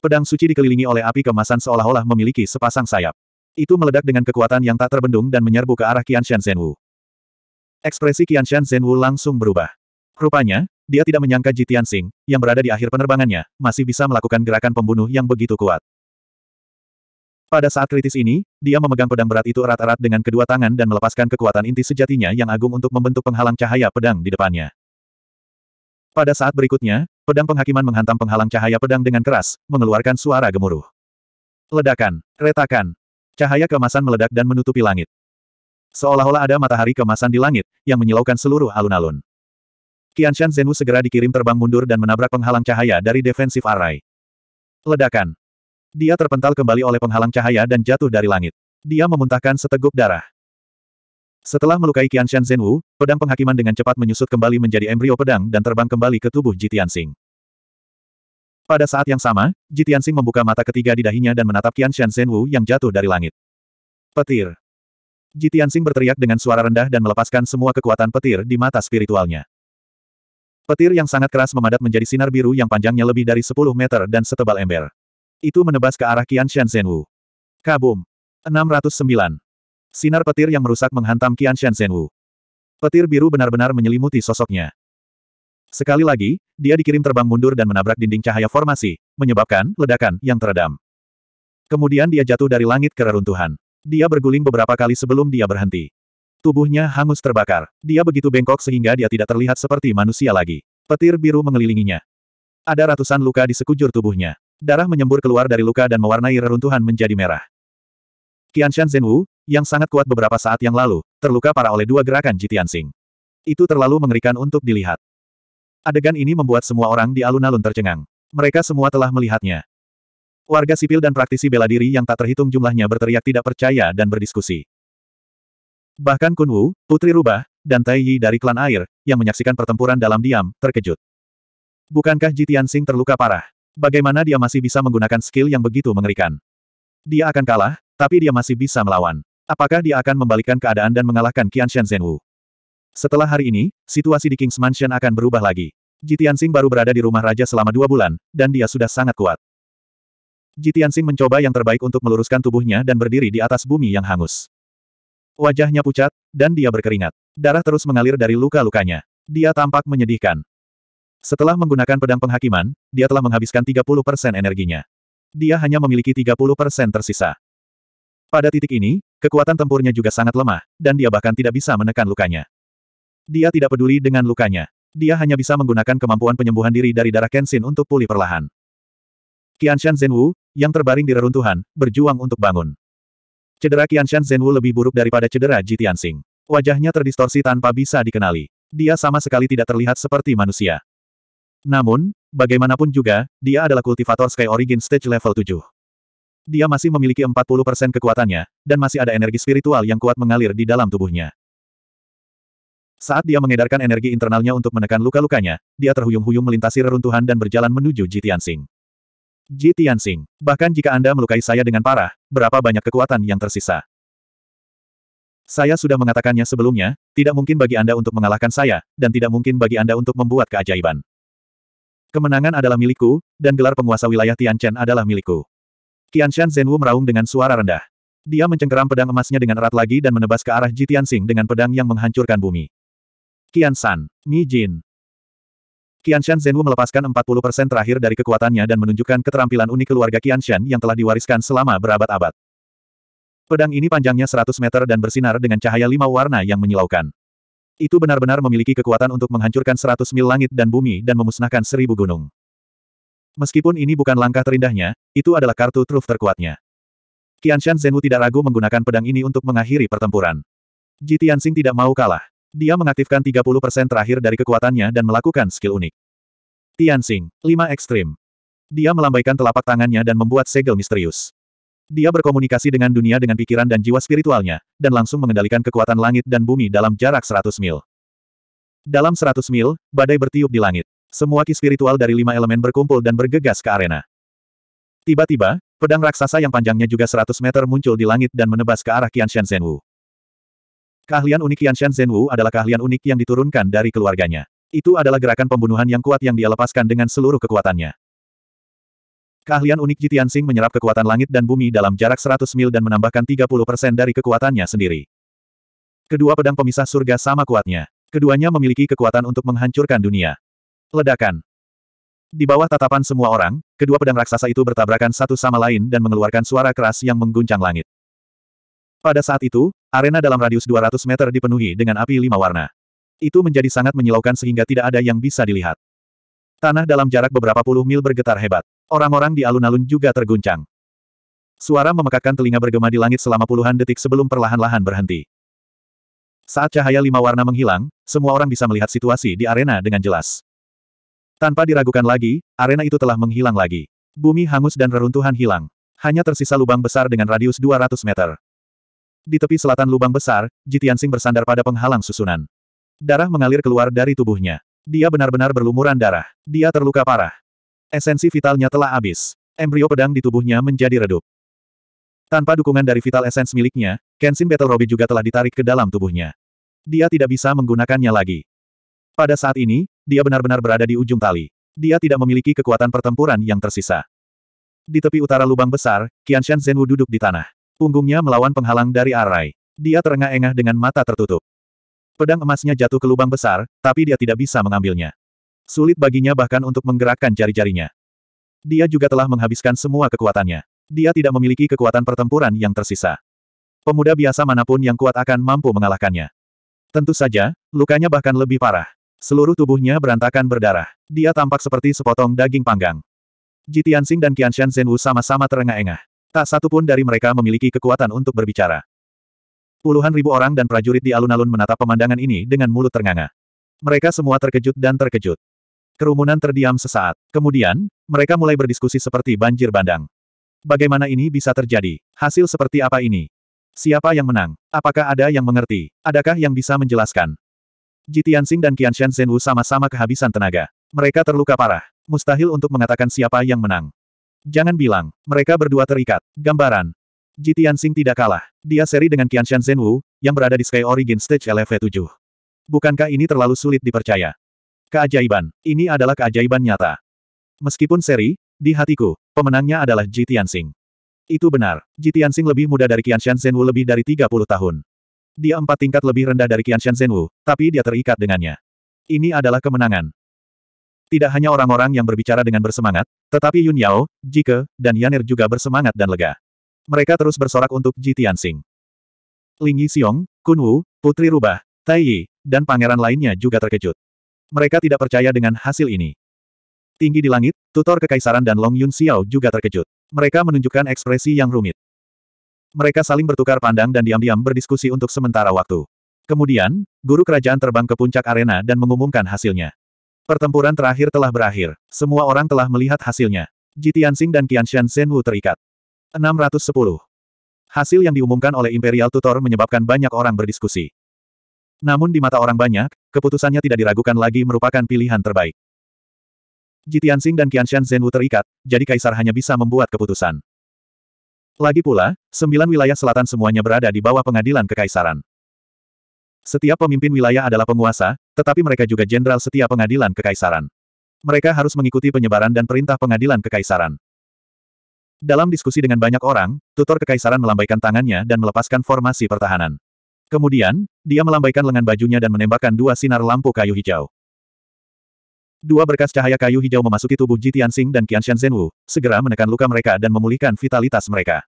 Pedang suci dikelilingi oleh api kemasan seolah-olah memiliki sepasang sayap. Itu meledak dengan kekuatan yang tak terbendung dan menyerbu ke arah Qianshan Zhenwu. Ekspresi Qianshan Zhenwu langsung berubah. Rupanya, dia tidak menyangka Jitian Sing, yang berada di akhir penerbangannya, masih bisa melakukan gerakan pembunuh yang begitu kuat. Pada saat kritis ini, dia memegang pedang berat itu erat-erat dengan kedua tangan dan melepaskan kekuatan inti sejatinya yang agung untuk membentuk penghalang cahaya pedang di depannya. Pada saat berikutnya, pedang penghakiman menghantam penghalang cahaya pedang dengan keras, mengeluarkan suara gemuruh. Ledakan, retakan, cahaya kemasan meledak dan menutupi langit. Seolah-olah ada matahari kemasan di langit, yang menyilaukan seluruh alun-alun. Qianshan Zhenwu segera dikirim terbang mundur dan menabrak penghalang cahaya dari defensif arai. Ledakan, dia terpental kembali oleh penghalang cahaya dan jatuh dari langit. Dia memuntahkan seteguk darah. Setelah melukai Qianshan Zhenwu, pedang penghakiman dengan cepat menyusut kembali menjadi embrio pedang dan terbang kembali ke tubuh Jitiansing. Pada saat yang sama, Jitiansing membuka mata ketiga di dahinya dan menatap Qianshan Zhenwu yang jatuh dari langit. Petir. Jitiansing berteriak dengan suara rendah dan melepaskan semua kekuatan petir di mata spiritualnya. Petir yang sangat keras memadat menjadi sinar biru yang panjangnya lebih dari 10 meter dan setebal ember. Itu menebas ke arah Qian Shen Zhenwu. Kabum. 609. Sinar petir yang merusak menghantam Qian Shen Zhenwu. Petir biru benar-benar menyelimuti sosoknya. Sekali lagi, dia dikirim terbang mundur dan menabrak dinding cahaya formasi, menyebabkan ledakan yang teredam. Kemudian dia jatuh dari langit ke reruntuhan. Dia berguling beberapa kali sebelum dia berhenti. Tubuhnya hangus terbakar. Dia begitu bengkok sehingga dia tidak terlihat seperti manusia lagi. Petir biru mengelilinginya. Ada ratusan luka di sekujur tubuhnya. Darah menyembur keluar dari luka dan mewarnai reruntuhan menjadi merah. Qianshan Zhenwu, yang sangat kuat beberapa saat yang lalu, terluka parah oleh dua gerakan Jitian Sing. Itu terlalu mengerikan untuk dilihat. Adegan ini membuat semua orang di alun-alun tercengang. Mereka semua telah melihatnya. Warga sipil dan praktisi bela diri yang tak terhitung jumlahnya berteriak tidak percaya dan berdiskusi. Bahkan Kun Wu, Putri Rubah, dan Tai Yi dari klan air, yang menyaksikan pertempuran dalam diam, terkejut. Bukankah Jitian Sing terluka parah? Bagaimana dia masih bisa menggunakan skill yang begitu mengerikan? Dia akan kalah, tapi dia masih bisa melawan. Apakah dia akan membalikkan keadaan dan mengalahkan Qian Shen Zhenwu? Setelah hari ini, situasi di King's Mansion akan berubah lagi. Jitiansing baru berada di rumah raja selama dua bulan, dan dia sudah sangat kuat. Jitiansing mencoba yang terbaik untuk meluruskan tubuhnya dan berdiri di atas bumi yang hangus. Wajahnya pucat, dan dia berkeringat. Darah terus mengalir dari luka-lukanya. Dia tampak menyedihkan. Setelah menggunakan pedang penghakiman, dia telah menghabiskan 30% energinya. Dia hanya memiliki 30% tersisa. Pada titik ini, kekuatan tempurnya juga sangat lemah, dan dia bahkan tidak bisa menekan lukanya. Dia tidak peduli dengan lukanya. Dia hanya bisa menggunakan kemampuan penyembuhan diri dari darah Kenshin untuk pulih perlahan. Qianshan Zhenwu, yang terbaring di reruntuhan, berjuang untuk bangun. Cedera Qianshan Zhenwu lebih buruk daripada cedera Ji Tianxing. Wajahnya terdistorsi tanpa bisa dikenali. Dia sama sekali tidak terlihat seperti manusia. Namun, bagaimanapun juga, dia adalah kultivator Sky Origin Stage level 7. Dia masih memiliki 40% kekuatannya, dan masih ada energi spiritual yang kuat mengalir di dalam tubuhnya. Saat dia mengedarkan energi internalnya untuk menekan luka-lukanya, dia terhuyung-huyung melintasi reruntuhan dan berjalan menuju Jitian Tianxing, bahkan jika Anda melukai saya dengan parah, berapa banyak kekuatan yang tersisa? Saya sudah mengatakannya sebelumnya, tidak mungkin bagi Anda untuk mengalahkan saya, dan tidak mungkin bagi Anda untuk membuat keajaiban. Kemenangan adalah milikku, dan gelar penguasa wilayah Tianchen adalah milikku. Qianshan Zhenwu meraung dengan suara rendah. Dia mencengkeram pedang emasnya dengan erat lagi dan menebas ke arah Jitian Xing dengan pedang yang menghancurkan bumi. Qian San, Mi Jin. Qianshan Zhenwu melepaskan 40% terakhir dari kekuatannya dan menunjukkan keterampilan unik keluarga Qianshan yang telah diwariskan selama berabad-abad. Pedang ini panjangnya 100 meter dan bersinar dengan cahaya lima warna yang menyilaukan. Itu benar-benar memiliki kekuatan untuk menghancurkan seratus mil langit dan bumi dan memusnahkan seribu gunung. Meskipun ini bukan langkah terindahnya, itu adalah kartu truf terkuatnya. Qianshan Zhenwu tidak ragu menggunakan pedang ini untuk mengakhiri pertempuran. Ji Tianxing tidak mau kalah. Dia mengaktifkan 30% terakhir dari kekuatannya dan melakukan skill unik. Tianxing, 5 ekstrim. Dia melambaikan telapak tangannya dan membuat segel misterius. Dia berkomunikasi dengan dunia dengan pikiran dan jiwa spiritualnya, dan langsung mengendalikan kekuatan langit dan bumi dalam jarak 100 mil. Dalam 100 mil, badai bertiup di langit. Semua ki spiritual dari lima elemen berkumpul dan bergegas ke arena. Tiba-tiba, pedang raksasa yang panjangnya juga 100 meter muncul di langit dan menebas ke arah Qian Shen Zhenwu. Keahlian unik Qian Shen Zhenwu adalah keahlian unik yang diturunkan dari keluarganya. Itu adalah gerakan pembunuhan yang kuat yang dia lepaskan dengan seluruh kekuatannya. Keahlian unik Jitian Sing menyerap kekuatan langit dan bumi dalam jarak 100 mil dan menambahkan 30% dari kekuatannya sendiri. Kedua pedang pemisah surga sama kuatnya. Keduanya memiliki kekuatan untuk menghancurkan dunia. Ledakan. Di bawah tatapan semua orang, kedua pedang raksasa itu bertabrakan satu sama lain dan mengeluarkan suara keras yang mengguncang langit. Pada saat itu, arena dalam radius 200 meter dipenuhi dengan api lima warna. Itu menjadi sangat menyilaukan sehingga tidak ada yang bisa dilihat. Tanah dalam jarak beberapa puluh mil bergetar hebat. Orang-orang di alun-alun juga terguncang. Suara memekakkan telinga bergema di langit selama puluhan detik sebelum perlahan-lahan berhenti. Saat cahaya lima warna menghilang, semua orang bisa melihat situasi di arena dengan jelas. Tanpa diragukan lagi, arena itu telah menghilang lagi. Bumi hangus dan reruntuhan hilang. Hanya tersisa lubang besar dengan radius 200 meter. Di tepi selatan lubang besar, Jitiansing bersandar pada penghalang susunan. Darah mengalir keluar dari tubuhnya. Dia benar-benar berlumuran darah. Dia terluka parah. Esensi vitalnya telah habis. Embrio pedang di tubuhnya menjadi redup. Tanpa dukungan dari vital esens miliknya, Kenshin Battle Robe juga telah ditarik ke dalam tubuhnya. Dia tidak bisa menggunakannya lagi. Pada saat ini, dia benar-benar berada di ujung tali. Dia tidak memiliki kekuatan pertempuran yang tersisa. Di tepi utara lubang besar, Qianshan Zhenwu duduk di tanah. Punggungnya melawan penghalang dari arai. Dia terengah-engah dengan mata tertutup. Pedang emasnya jatuh ke lubang besar, tapi dia tidak bisa mengambilnya. Sulit baginya bahkan untuk menggerakkan jari-jarinya. Dia juga telah menghabiskan semua kekuatannya. Dia tidak memiliki kekuatan pertempuran yang tersisa. Pemuda biasa manapun yang kuat akan mampu mengalahkannya. Tentu saja, lukanya bahkan lebih parah. Seluruh tubuhnya berantakan berdarah. Dia tampak seperti sepotong daging panggang. Ji Tianxing dan Qianshan Zhenwu sama-sama terengah-engah. Tak satu pun dari mereka memiliki kekuatan untuk berbicara. Puluhan ribu orang dan prajurit di alun-alun menatap pemandangan ini dengan mulut ternganga. Mereka semua terkejut dan terkejut. Kerumunan terdiam sesaat. Kemudian, mereka mulai berdiskusi seperti banjir bandang. Bagaimana ini bisa terjadi? Hasil seperti apa ini? Siapa yang menang? Apakah ada yang mengerti? Adakah yang bisa menjelaskan? Ji Tianxing dan shen Zhenwu sama-sama kehabisan tenaga. Mereka terluka parah. Mustahil untuk mengatakan siapa yang menang. Jangan bilang, mereka berdua terikat. Gambaran. Ji Tianxing tidak kalah. Dia seri dengan qian shen Zhenwu, yang berada di Sky Origin Stage LV7. Bukankah ini terlalu sulit dipercaya? Keajaiban. Ini adalah keajaiban nyata. Meskipun seri, di hatiku, pemenangnya adalah Ji Tianxing. Itu benar, Ji Tianxing lebih muda dari Shan Zhenwu lebih dari 30 tahun. Dia empat tingkat lebih rendah dari Shan Zhenwu, tapi dia terikat dengannya. Ini adalah kemenangan. Tidak hanya orang-orang yang berbicara dengan bersemangat, tetapi Yun Yao, Jike, dan Yanir juga bersemangat dan lega. Mereka terus bersorak untuk Ji Tianxing. Ling Xiong, Kun Wu, Putri Rubah, Tai Yi, dan pangeran lainnya juga terkejut. Mereka tidak percaya dengan hasil ini. Tinggi di langit, tutor kekaisaran dan Long Yun Xiao juga terkejut. Mereka menunjukkan ekspresi yang rumit. Mereka saling bertukar pandang dan diam-diam berdiskusi untuk sementara waktu. Kemudian, guru kerajaan terbang ke puncak arena dan mengumumkan hasilnya. Pertempuran terakhir telah berakhir. Semua orang telah melihat hasilnya. Ji Tianxing dan Qianshan Zhenwu terikat. 610. Hasil yang diumumkan oleh Imperial Tutor menyebabkan banyak orang berdiskusi. Namun di mata orang banyak, keputusannya tidak diragukan lagi merupakan pilihan terbaik. Jitiansing dan Qianshan Zhenwu terikat, jadi kaisar hanya bisa membuat keputusan. Lagi pula, sembilan wilayah selatan semuanya berada di bawah pengadilan kekaisaran. Setiap pemimpin wilayah adalah penguasa, tetapi mereka juga jenderal setiap pengadilan kekaisaran. Mereka harus mengikuti penyebaran dan perintah pengadilan kekaisaran. Dalam diskusi dengan banyak orang, tutor kekaisaran melambaikan tangannya dan melepaskan formasi pertahanan. Kemudian, dia melambaikan lengan bajunya dan menembakkan dua sinar lampu kayu hijau. Dua berkas cahaya kayu hijau memasuki tubuh Ji Tianxing dan Qianshan Zhenwu, segera menekan luka mereka dan memulihkan vitalitas mereka.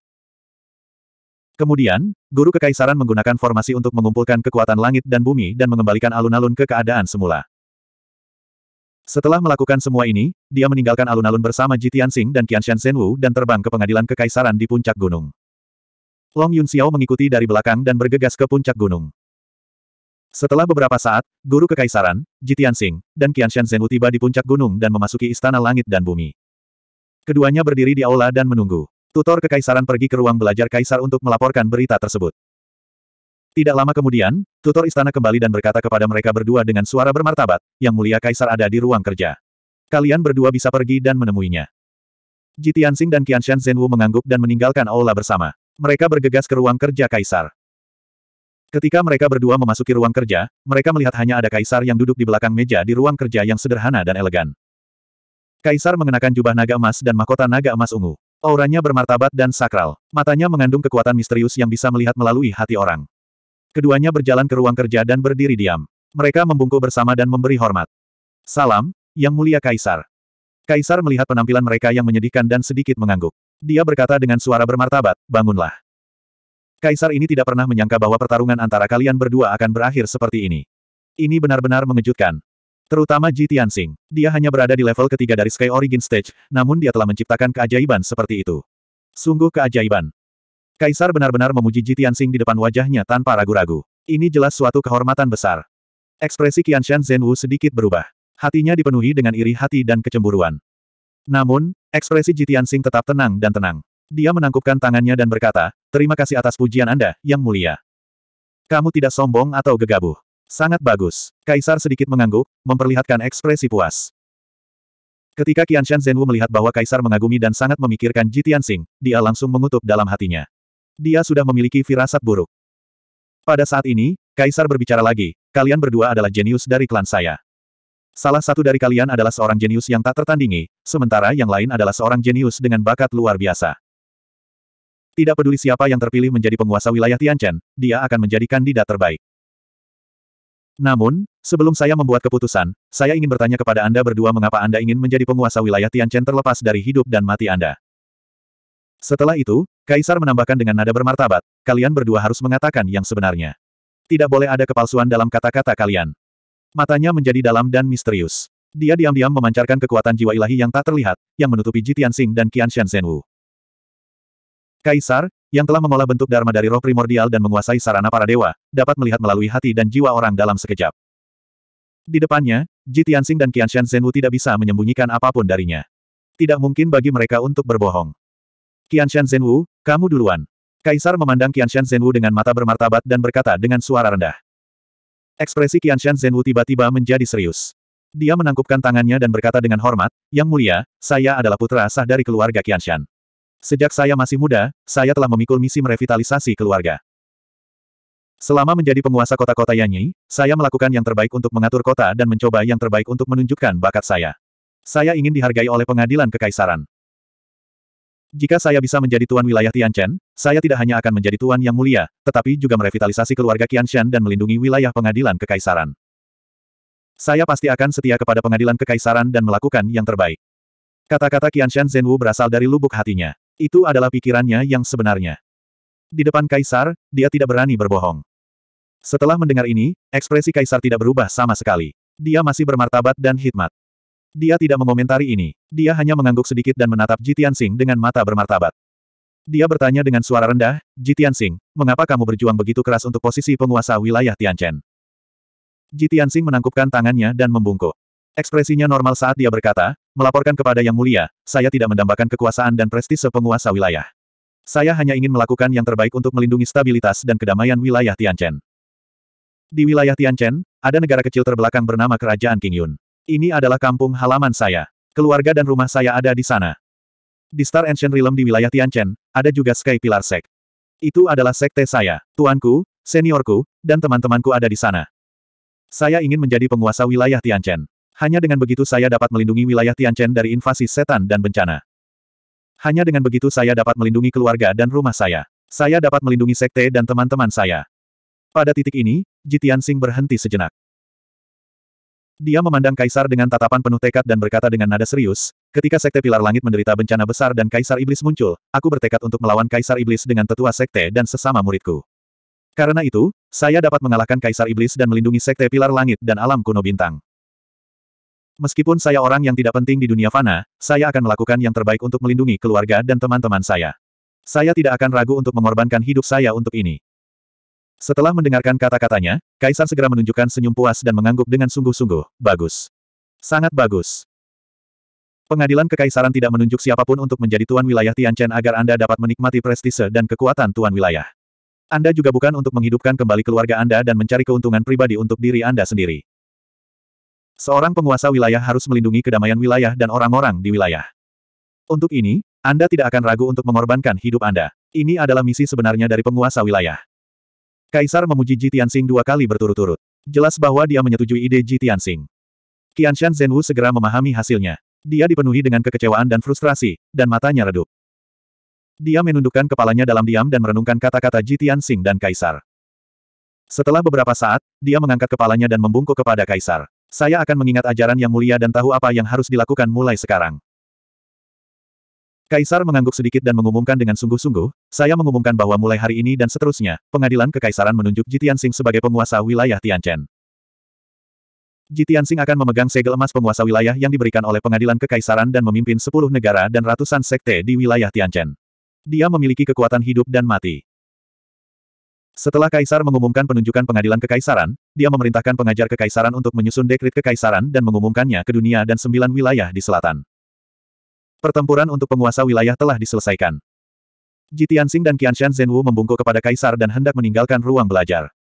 Kemudian, Guru Kekaisaran menggunakan formasi untuk mengumpulkan kekuatan langit dan bumi dan mengembalikan alun-alun ke keadaan semula. Setelah melakukan semua ini, dia meninggalkan alun-alun bersama Ji Tianxing dan Qianshan Zhenwu dan terbang ke pengadilan kekaisaran di puncak gunung. Long Yun Xiao mengikuti dari belakang dan bergegas ke puncak gunung. Setelah beberapa saat, Guru Kekaisaran, Jitian Sing, dan Qian Shan Zhenwu tiba di puncak gunung dan memasuki istana langit dan bumi. Keduanya berdiri di aula dan menunggu. Tutor Kekaisaran pergi ke ruang belajar Kaisar untuk melaporkan berita tersebut. Tidak lama kemudian, tutor istana kembali dan berkata kepada mereka berdua dengan suara bermartabat, yang mulia Kaisar ada di ruang kerja. Kalian berdua bisa pergi dan menemuinya. Jitian Sing dan Qian Shan Zhenwu mengangguk dan meninggalkan aula bersama. Mereka bergegas ke ruang kerja Kaisar. Ketika mereka berdua memasuki ruang kerja, mereka melihat hanya ada kaisar yang duduk di belakang meja di ruang kerja yang sederhana dan elegan. Kaisar mengenakan jubah naga emas dan mahkota naga emas ungu. Auranya bermartabat dan sakral. Matanya mengandung kekuatan misterius yang bisa melihat melalui hati orang. Keduanya berjalan ke ruang kerja dan berdiri diam. Mereka membungkuk bersama dan memberi hormat. Salam, Yang Mulia Kaisar. Kaisar melihat penampilan mereka yang menyedihkan dan sedikit mengangguk. Dia berkata dengan suara bermartabat, bangunlah. Kaisar ini tidak pernah menyangka bahwa pertarungan antara kalian berdua akan berakhir seperti ini. Ini benar-benar mengejutkan. Terutama Ji Tianxing. Dia hanya berada di level ketiga dari Sky Origin Stage, namun dia telah menciptakan keajaiban seperti itu. Sungguh keajaiban. Kaisar benar-benar memuji Ji Tianxing di depan wajahnya tanpa ragu-ragu. Ini jelas suatu kehormatan besar. Ekspresi Qianshan Zhenwu sedikit berubah. Hatinya dipenuhi dengan iri hati dan kecemburuan. Namun, ekspresi Ji Tianxing tetap tenang dan tenang. Dia menangkupkan tangannya dan berkata, terima kasih atas pujian Anda, yang mulia. Kamu tidak sombong atau gegabah. Sangat bagus. Kaisar sedikit mengangguk, memperlihatkan ekspresi puas. Ketika Qianshan Zhenwu melihat bahwa Kaisar mengagumi dan sangat memikirkan Ji Tianxing, dia langsung mengutuk dalam hatinya. Dia sudah memiliki firasat buruk. Pada saat ini, Kaisar berbicara lagi, kalian berdua adalah jenius dari klan saya. Salah satu dari kalian adalah seorang jenius yang tak tertandingi, sementara yang lain adalah seorang jenius dengan bakat luar biasa. Tidak peduli siapa yang terpilih menjadi penguasa wilayah Tianchen, dia akan menjadi kandidat terbaik. Namun, sebelum saya membuat keputusan, saya ingin bertanya kepada Anda berdua mengapa Anda ingin menjadi penguasa wilayah Tianchen terlepas dari hidup dan mati Anda. Setelah itu, Kaisar menambahkan dengan nada bermartabat, kalian berdua harus mengatakan yang sebenarnya. Tidak boleh ada kepalsuan dalam kata-kata kalian. Matanya menjadi dalam dan misterius. Dia diam-diam memancarkan kekuatan jiwa ilahi yang tak terlihat, yang menutupi Jitian Sing dan Qian Shan Zhenwu. Kaisar, yang telah mengolah bentuk Dharma dari roh primordial dan menguasai sarana para dewa, dapat melihat melalui hati dan jiwa orang dalam sekejap. Di depannya, Ji Tianxing dan Qianshan Zhenwu tidak bisa menyembunyikan apapun darinya. Tidak mungkin bagi mereka untuk berbohong. Qianshan Zhenwu, kamu duluan. Kaisar memandang Qianshan Zhenwu dengan mata bermartabat dan berkata dengan suara rendah. Ekspresi Qianshan Zhenwu tiba-tiba menjadi serius. Dia menangkupkan tangannya dan berkata dengan hormat, Yang mulia, saya adalah putra sah dari keluarga Qianshan. Sejak saya masih muda, saya telah memikul misi merevitalisasi keluarga. Selama menjadi penguasa kota-kota Yanyi, saya melakukan yang terbaik untuk mengatur kota dan mencoba yang terbaik untuk menunjukkan bakat saya. Saya ingin dihargai oleh pengadilan kekaisaran. Jika saya bisa menjadi tuan wilayah Tianchen, saya tidak hanya akan menjadi tuan yang mulia, tetapi juga merevitalisasi keluarga Qianshan dan melindungi wilayah pengadilan kekaisaran. Saya pasti akan setia kepada pengadilan kekaisaran dan melakukan yang terbaik. Kata-kata Qianshan Zhenwu berasal dari lubuk hatinya. Itu adalah pikirannya yang sebenarnya. Di depan Kaisar, dia tidak berani berbohong. Setelah mendengar ini, ekspresi Kaisar tidak berubah sama sekali. Dia masih bermartabat dan hikmat. Dia tidak mengomentari ini. Dia hanya mengangguk sedikit dan menatap Jitian Sing dengan mata bermartabat. Dia bertanya dengan suara rendah, Jitian Sing, mengapa kamu berjuang begitu keras untuk posisi penguasa wilayah Tianchen? Jitian Sing menangkupkan tangannya dan membungkuk. Ekspresinya normal saat dia berkata, melaporkan kepada Yang Mulia, saya tidak mendambakan kekuasaan dan prestise penguasa wilayah. Saya hanya ingin melakukan yang terbaik untuk melindungi stabilitas dan kedamaian wilayah Tianchen. Di wilayah Tianchen, ada negara kecil terbelakang bernama Kerajaan King Yun. Ini adalah kampung halaman saya. Keluarga dan rumah saya ada di sana. Di Star Ancient Realm di wilayah Tianchen, ada juga Sky Pilar Sek. Itu adalah sekte saya, tuanku, seniorku, dan teman-temanku ada di sana. Saya ingin menjadi penguasa wilayah Tianchen. Hanya dengan begitu saya dapat melindungi wilayah Tianchen dari invasi setan dan bencana. Hanya dengan begitu saya dapat melindungi keluarga dan rumah saya. Saya dapat melindungi sekte dan teman-teman saya. Pada titik ini, Jitian Sing berhenti sejenak. Dia memandang Kaisar dengan tatapan penuh tekad dan berkata dengan nada serius, ketika Sekte Pilar Langit menderita bencana besar dan Kaisar Iblis muncul, aku bertekad untuk melawan Kaisar Iblis dengan tetua Sekte dan sesama muridku. Karena itu, saya dapat mengalahkan Kaisar Iblis dan melindungi Sekte Pilar Langit dan Alam Kuno Bintang. Meskipun saya orang yang tidak penting di dunia fana, saya akan melakukan yang terbaik untuk melindungi keluarga dan teman-teman saya. Saya tidak akan ragu untuk mengorbankan hidup saya untuk ini. Setelah mendengarkan kata-katanya, Kaisar segera menunjukkan senyum puas dan mengangguk dengan sungguh-sungguh, bagus. Sangat bagus. Pengadilan Kekaisaran tidak menunjuk siapapun untuk menjadi tuan wilayah Tianchen agar Anda dapat menikmati prestise dan kekuatan tuan wilayah. Anda juga bukan untuk menghidupkan kembali keluarga Anda dan mencari keuntungan pribadi untuk diri Anda sendiri. Seorang penguasa wilayah harus melindungi kedamaian wilayah dan orang-orang di wilayah. Untuk ini, Anda tidak akan ragu untuk mengorbankan hidup Anda. Ini adalah misi sebenarnya dari penguasa wilayah. Kaisar memuji Ji Tianxing dua kali berturut-turut. Jelas bahwa dia menyetujui ide Ji Tianxing. Qianshan Zhenwu segera memahami hasilnya. Dia dipenuhi dengan kekecewaan dan frustrasi, dan matanya redup. Dia menundukkan kepalanya dalam diam dan merenungkan kata-kata Ji Tianxing dan Kaisar. Setelah beberapa saat, dia mengangkat kepalanya dan membungkuk kepada Kaisar. Saya akan mengingat ajaran yang mulia dan tahu apa yang harus dilakukan mulai sekarang. Kaisar mengangguk sedikit dan mengumumkan dengan sungguh-sungguh, saya mengumumkan bahwa mulai hari ini dan seterusnya, pengadilan kekaisaran menunjuk Jitiansing sebagai penguasa wilayah Tianchen. Jitiansing akan memegang segel emas penguasa wilayah yang diberikan oleh pengadilan kekaisaran dan memimpin sepuluh negara dan ratusan sekte di wilayah Tianchen. Dia memiliki kekuatan hidup dan mati. Setelah kaisar mengumumkan penunjukan pengadilan kekaisaran, dia memerintahkan pengajar kekaisaran untuk menyusun dekrit kekaisaran dan mengumumkannya ke dunia dan sembilan wilayah di selatan. Pertempuran untuk penguasa wilayah telah diselesaikan. Jitian dan Qianshan Zhenwu membungkuk kepada kaisar dan hendak meninggalkan ruang belajar.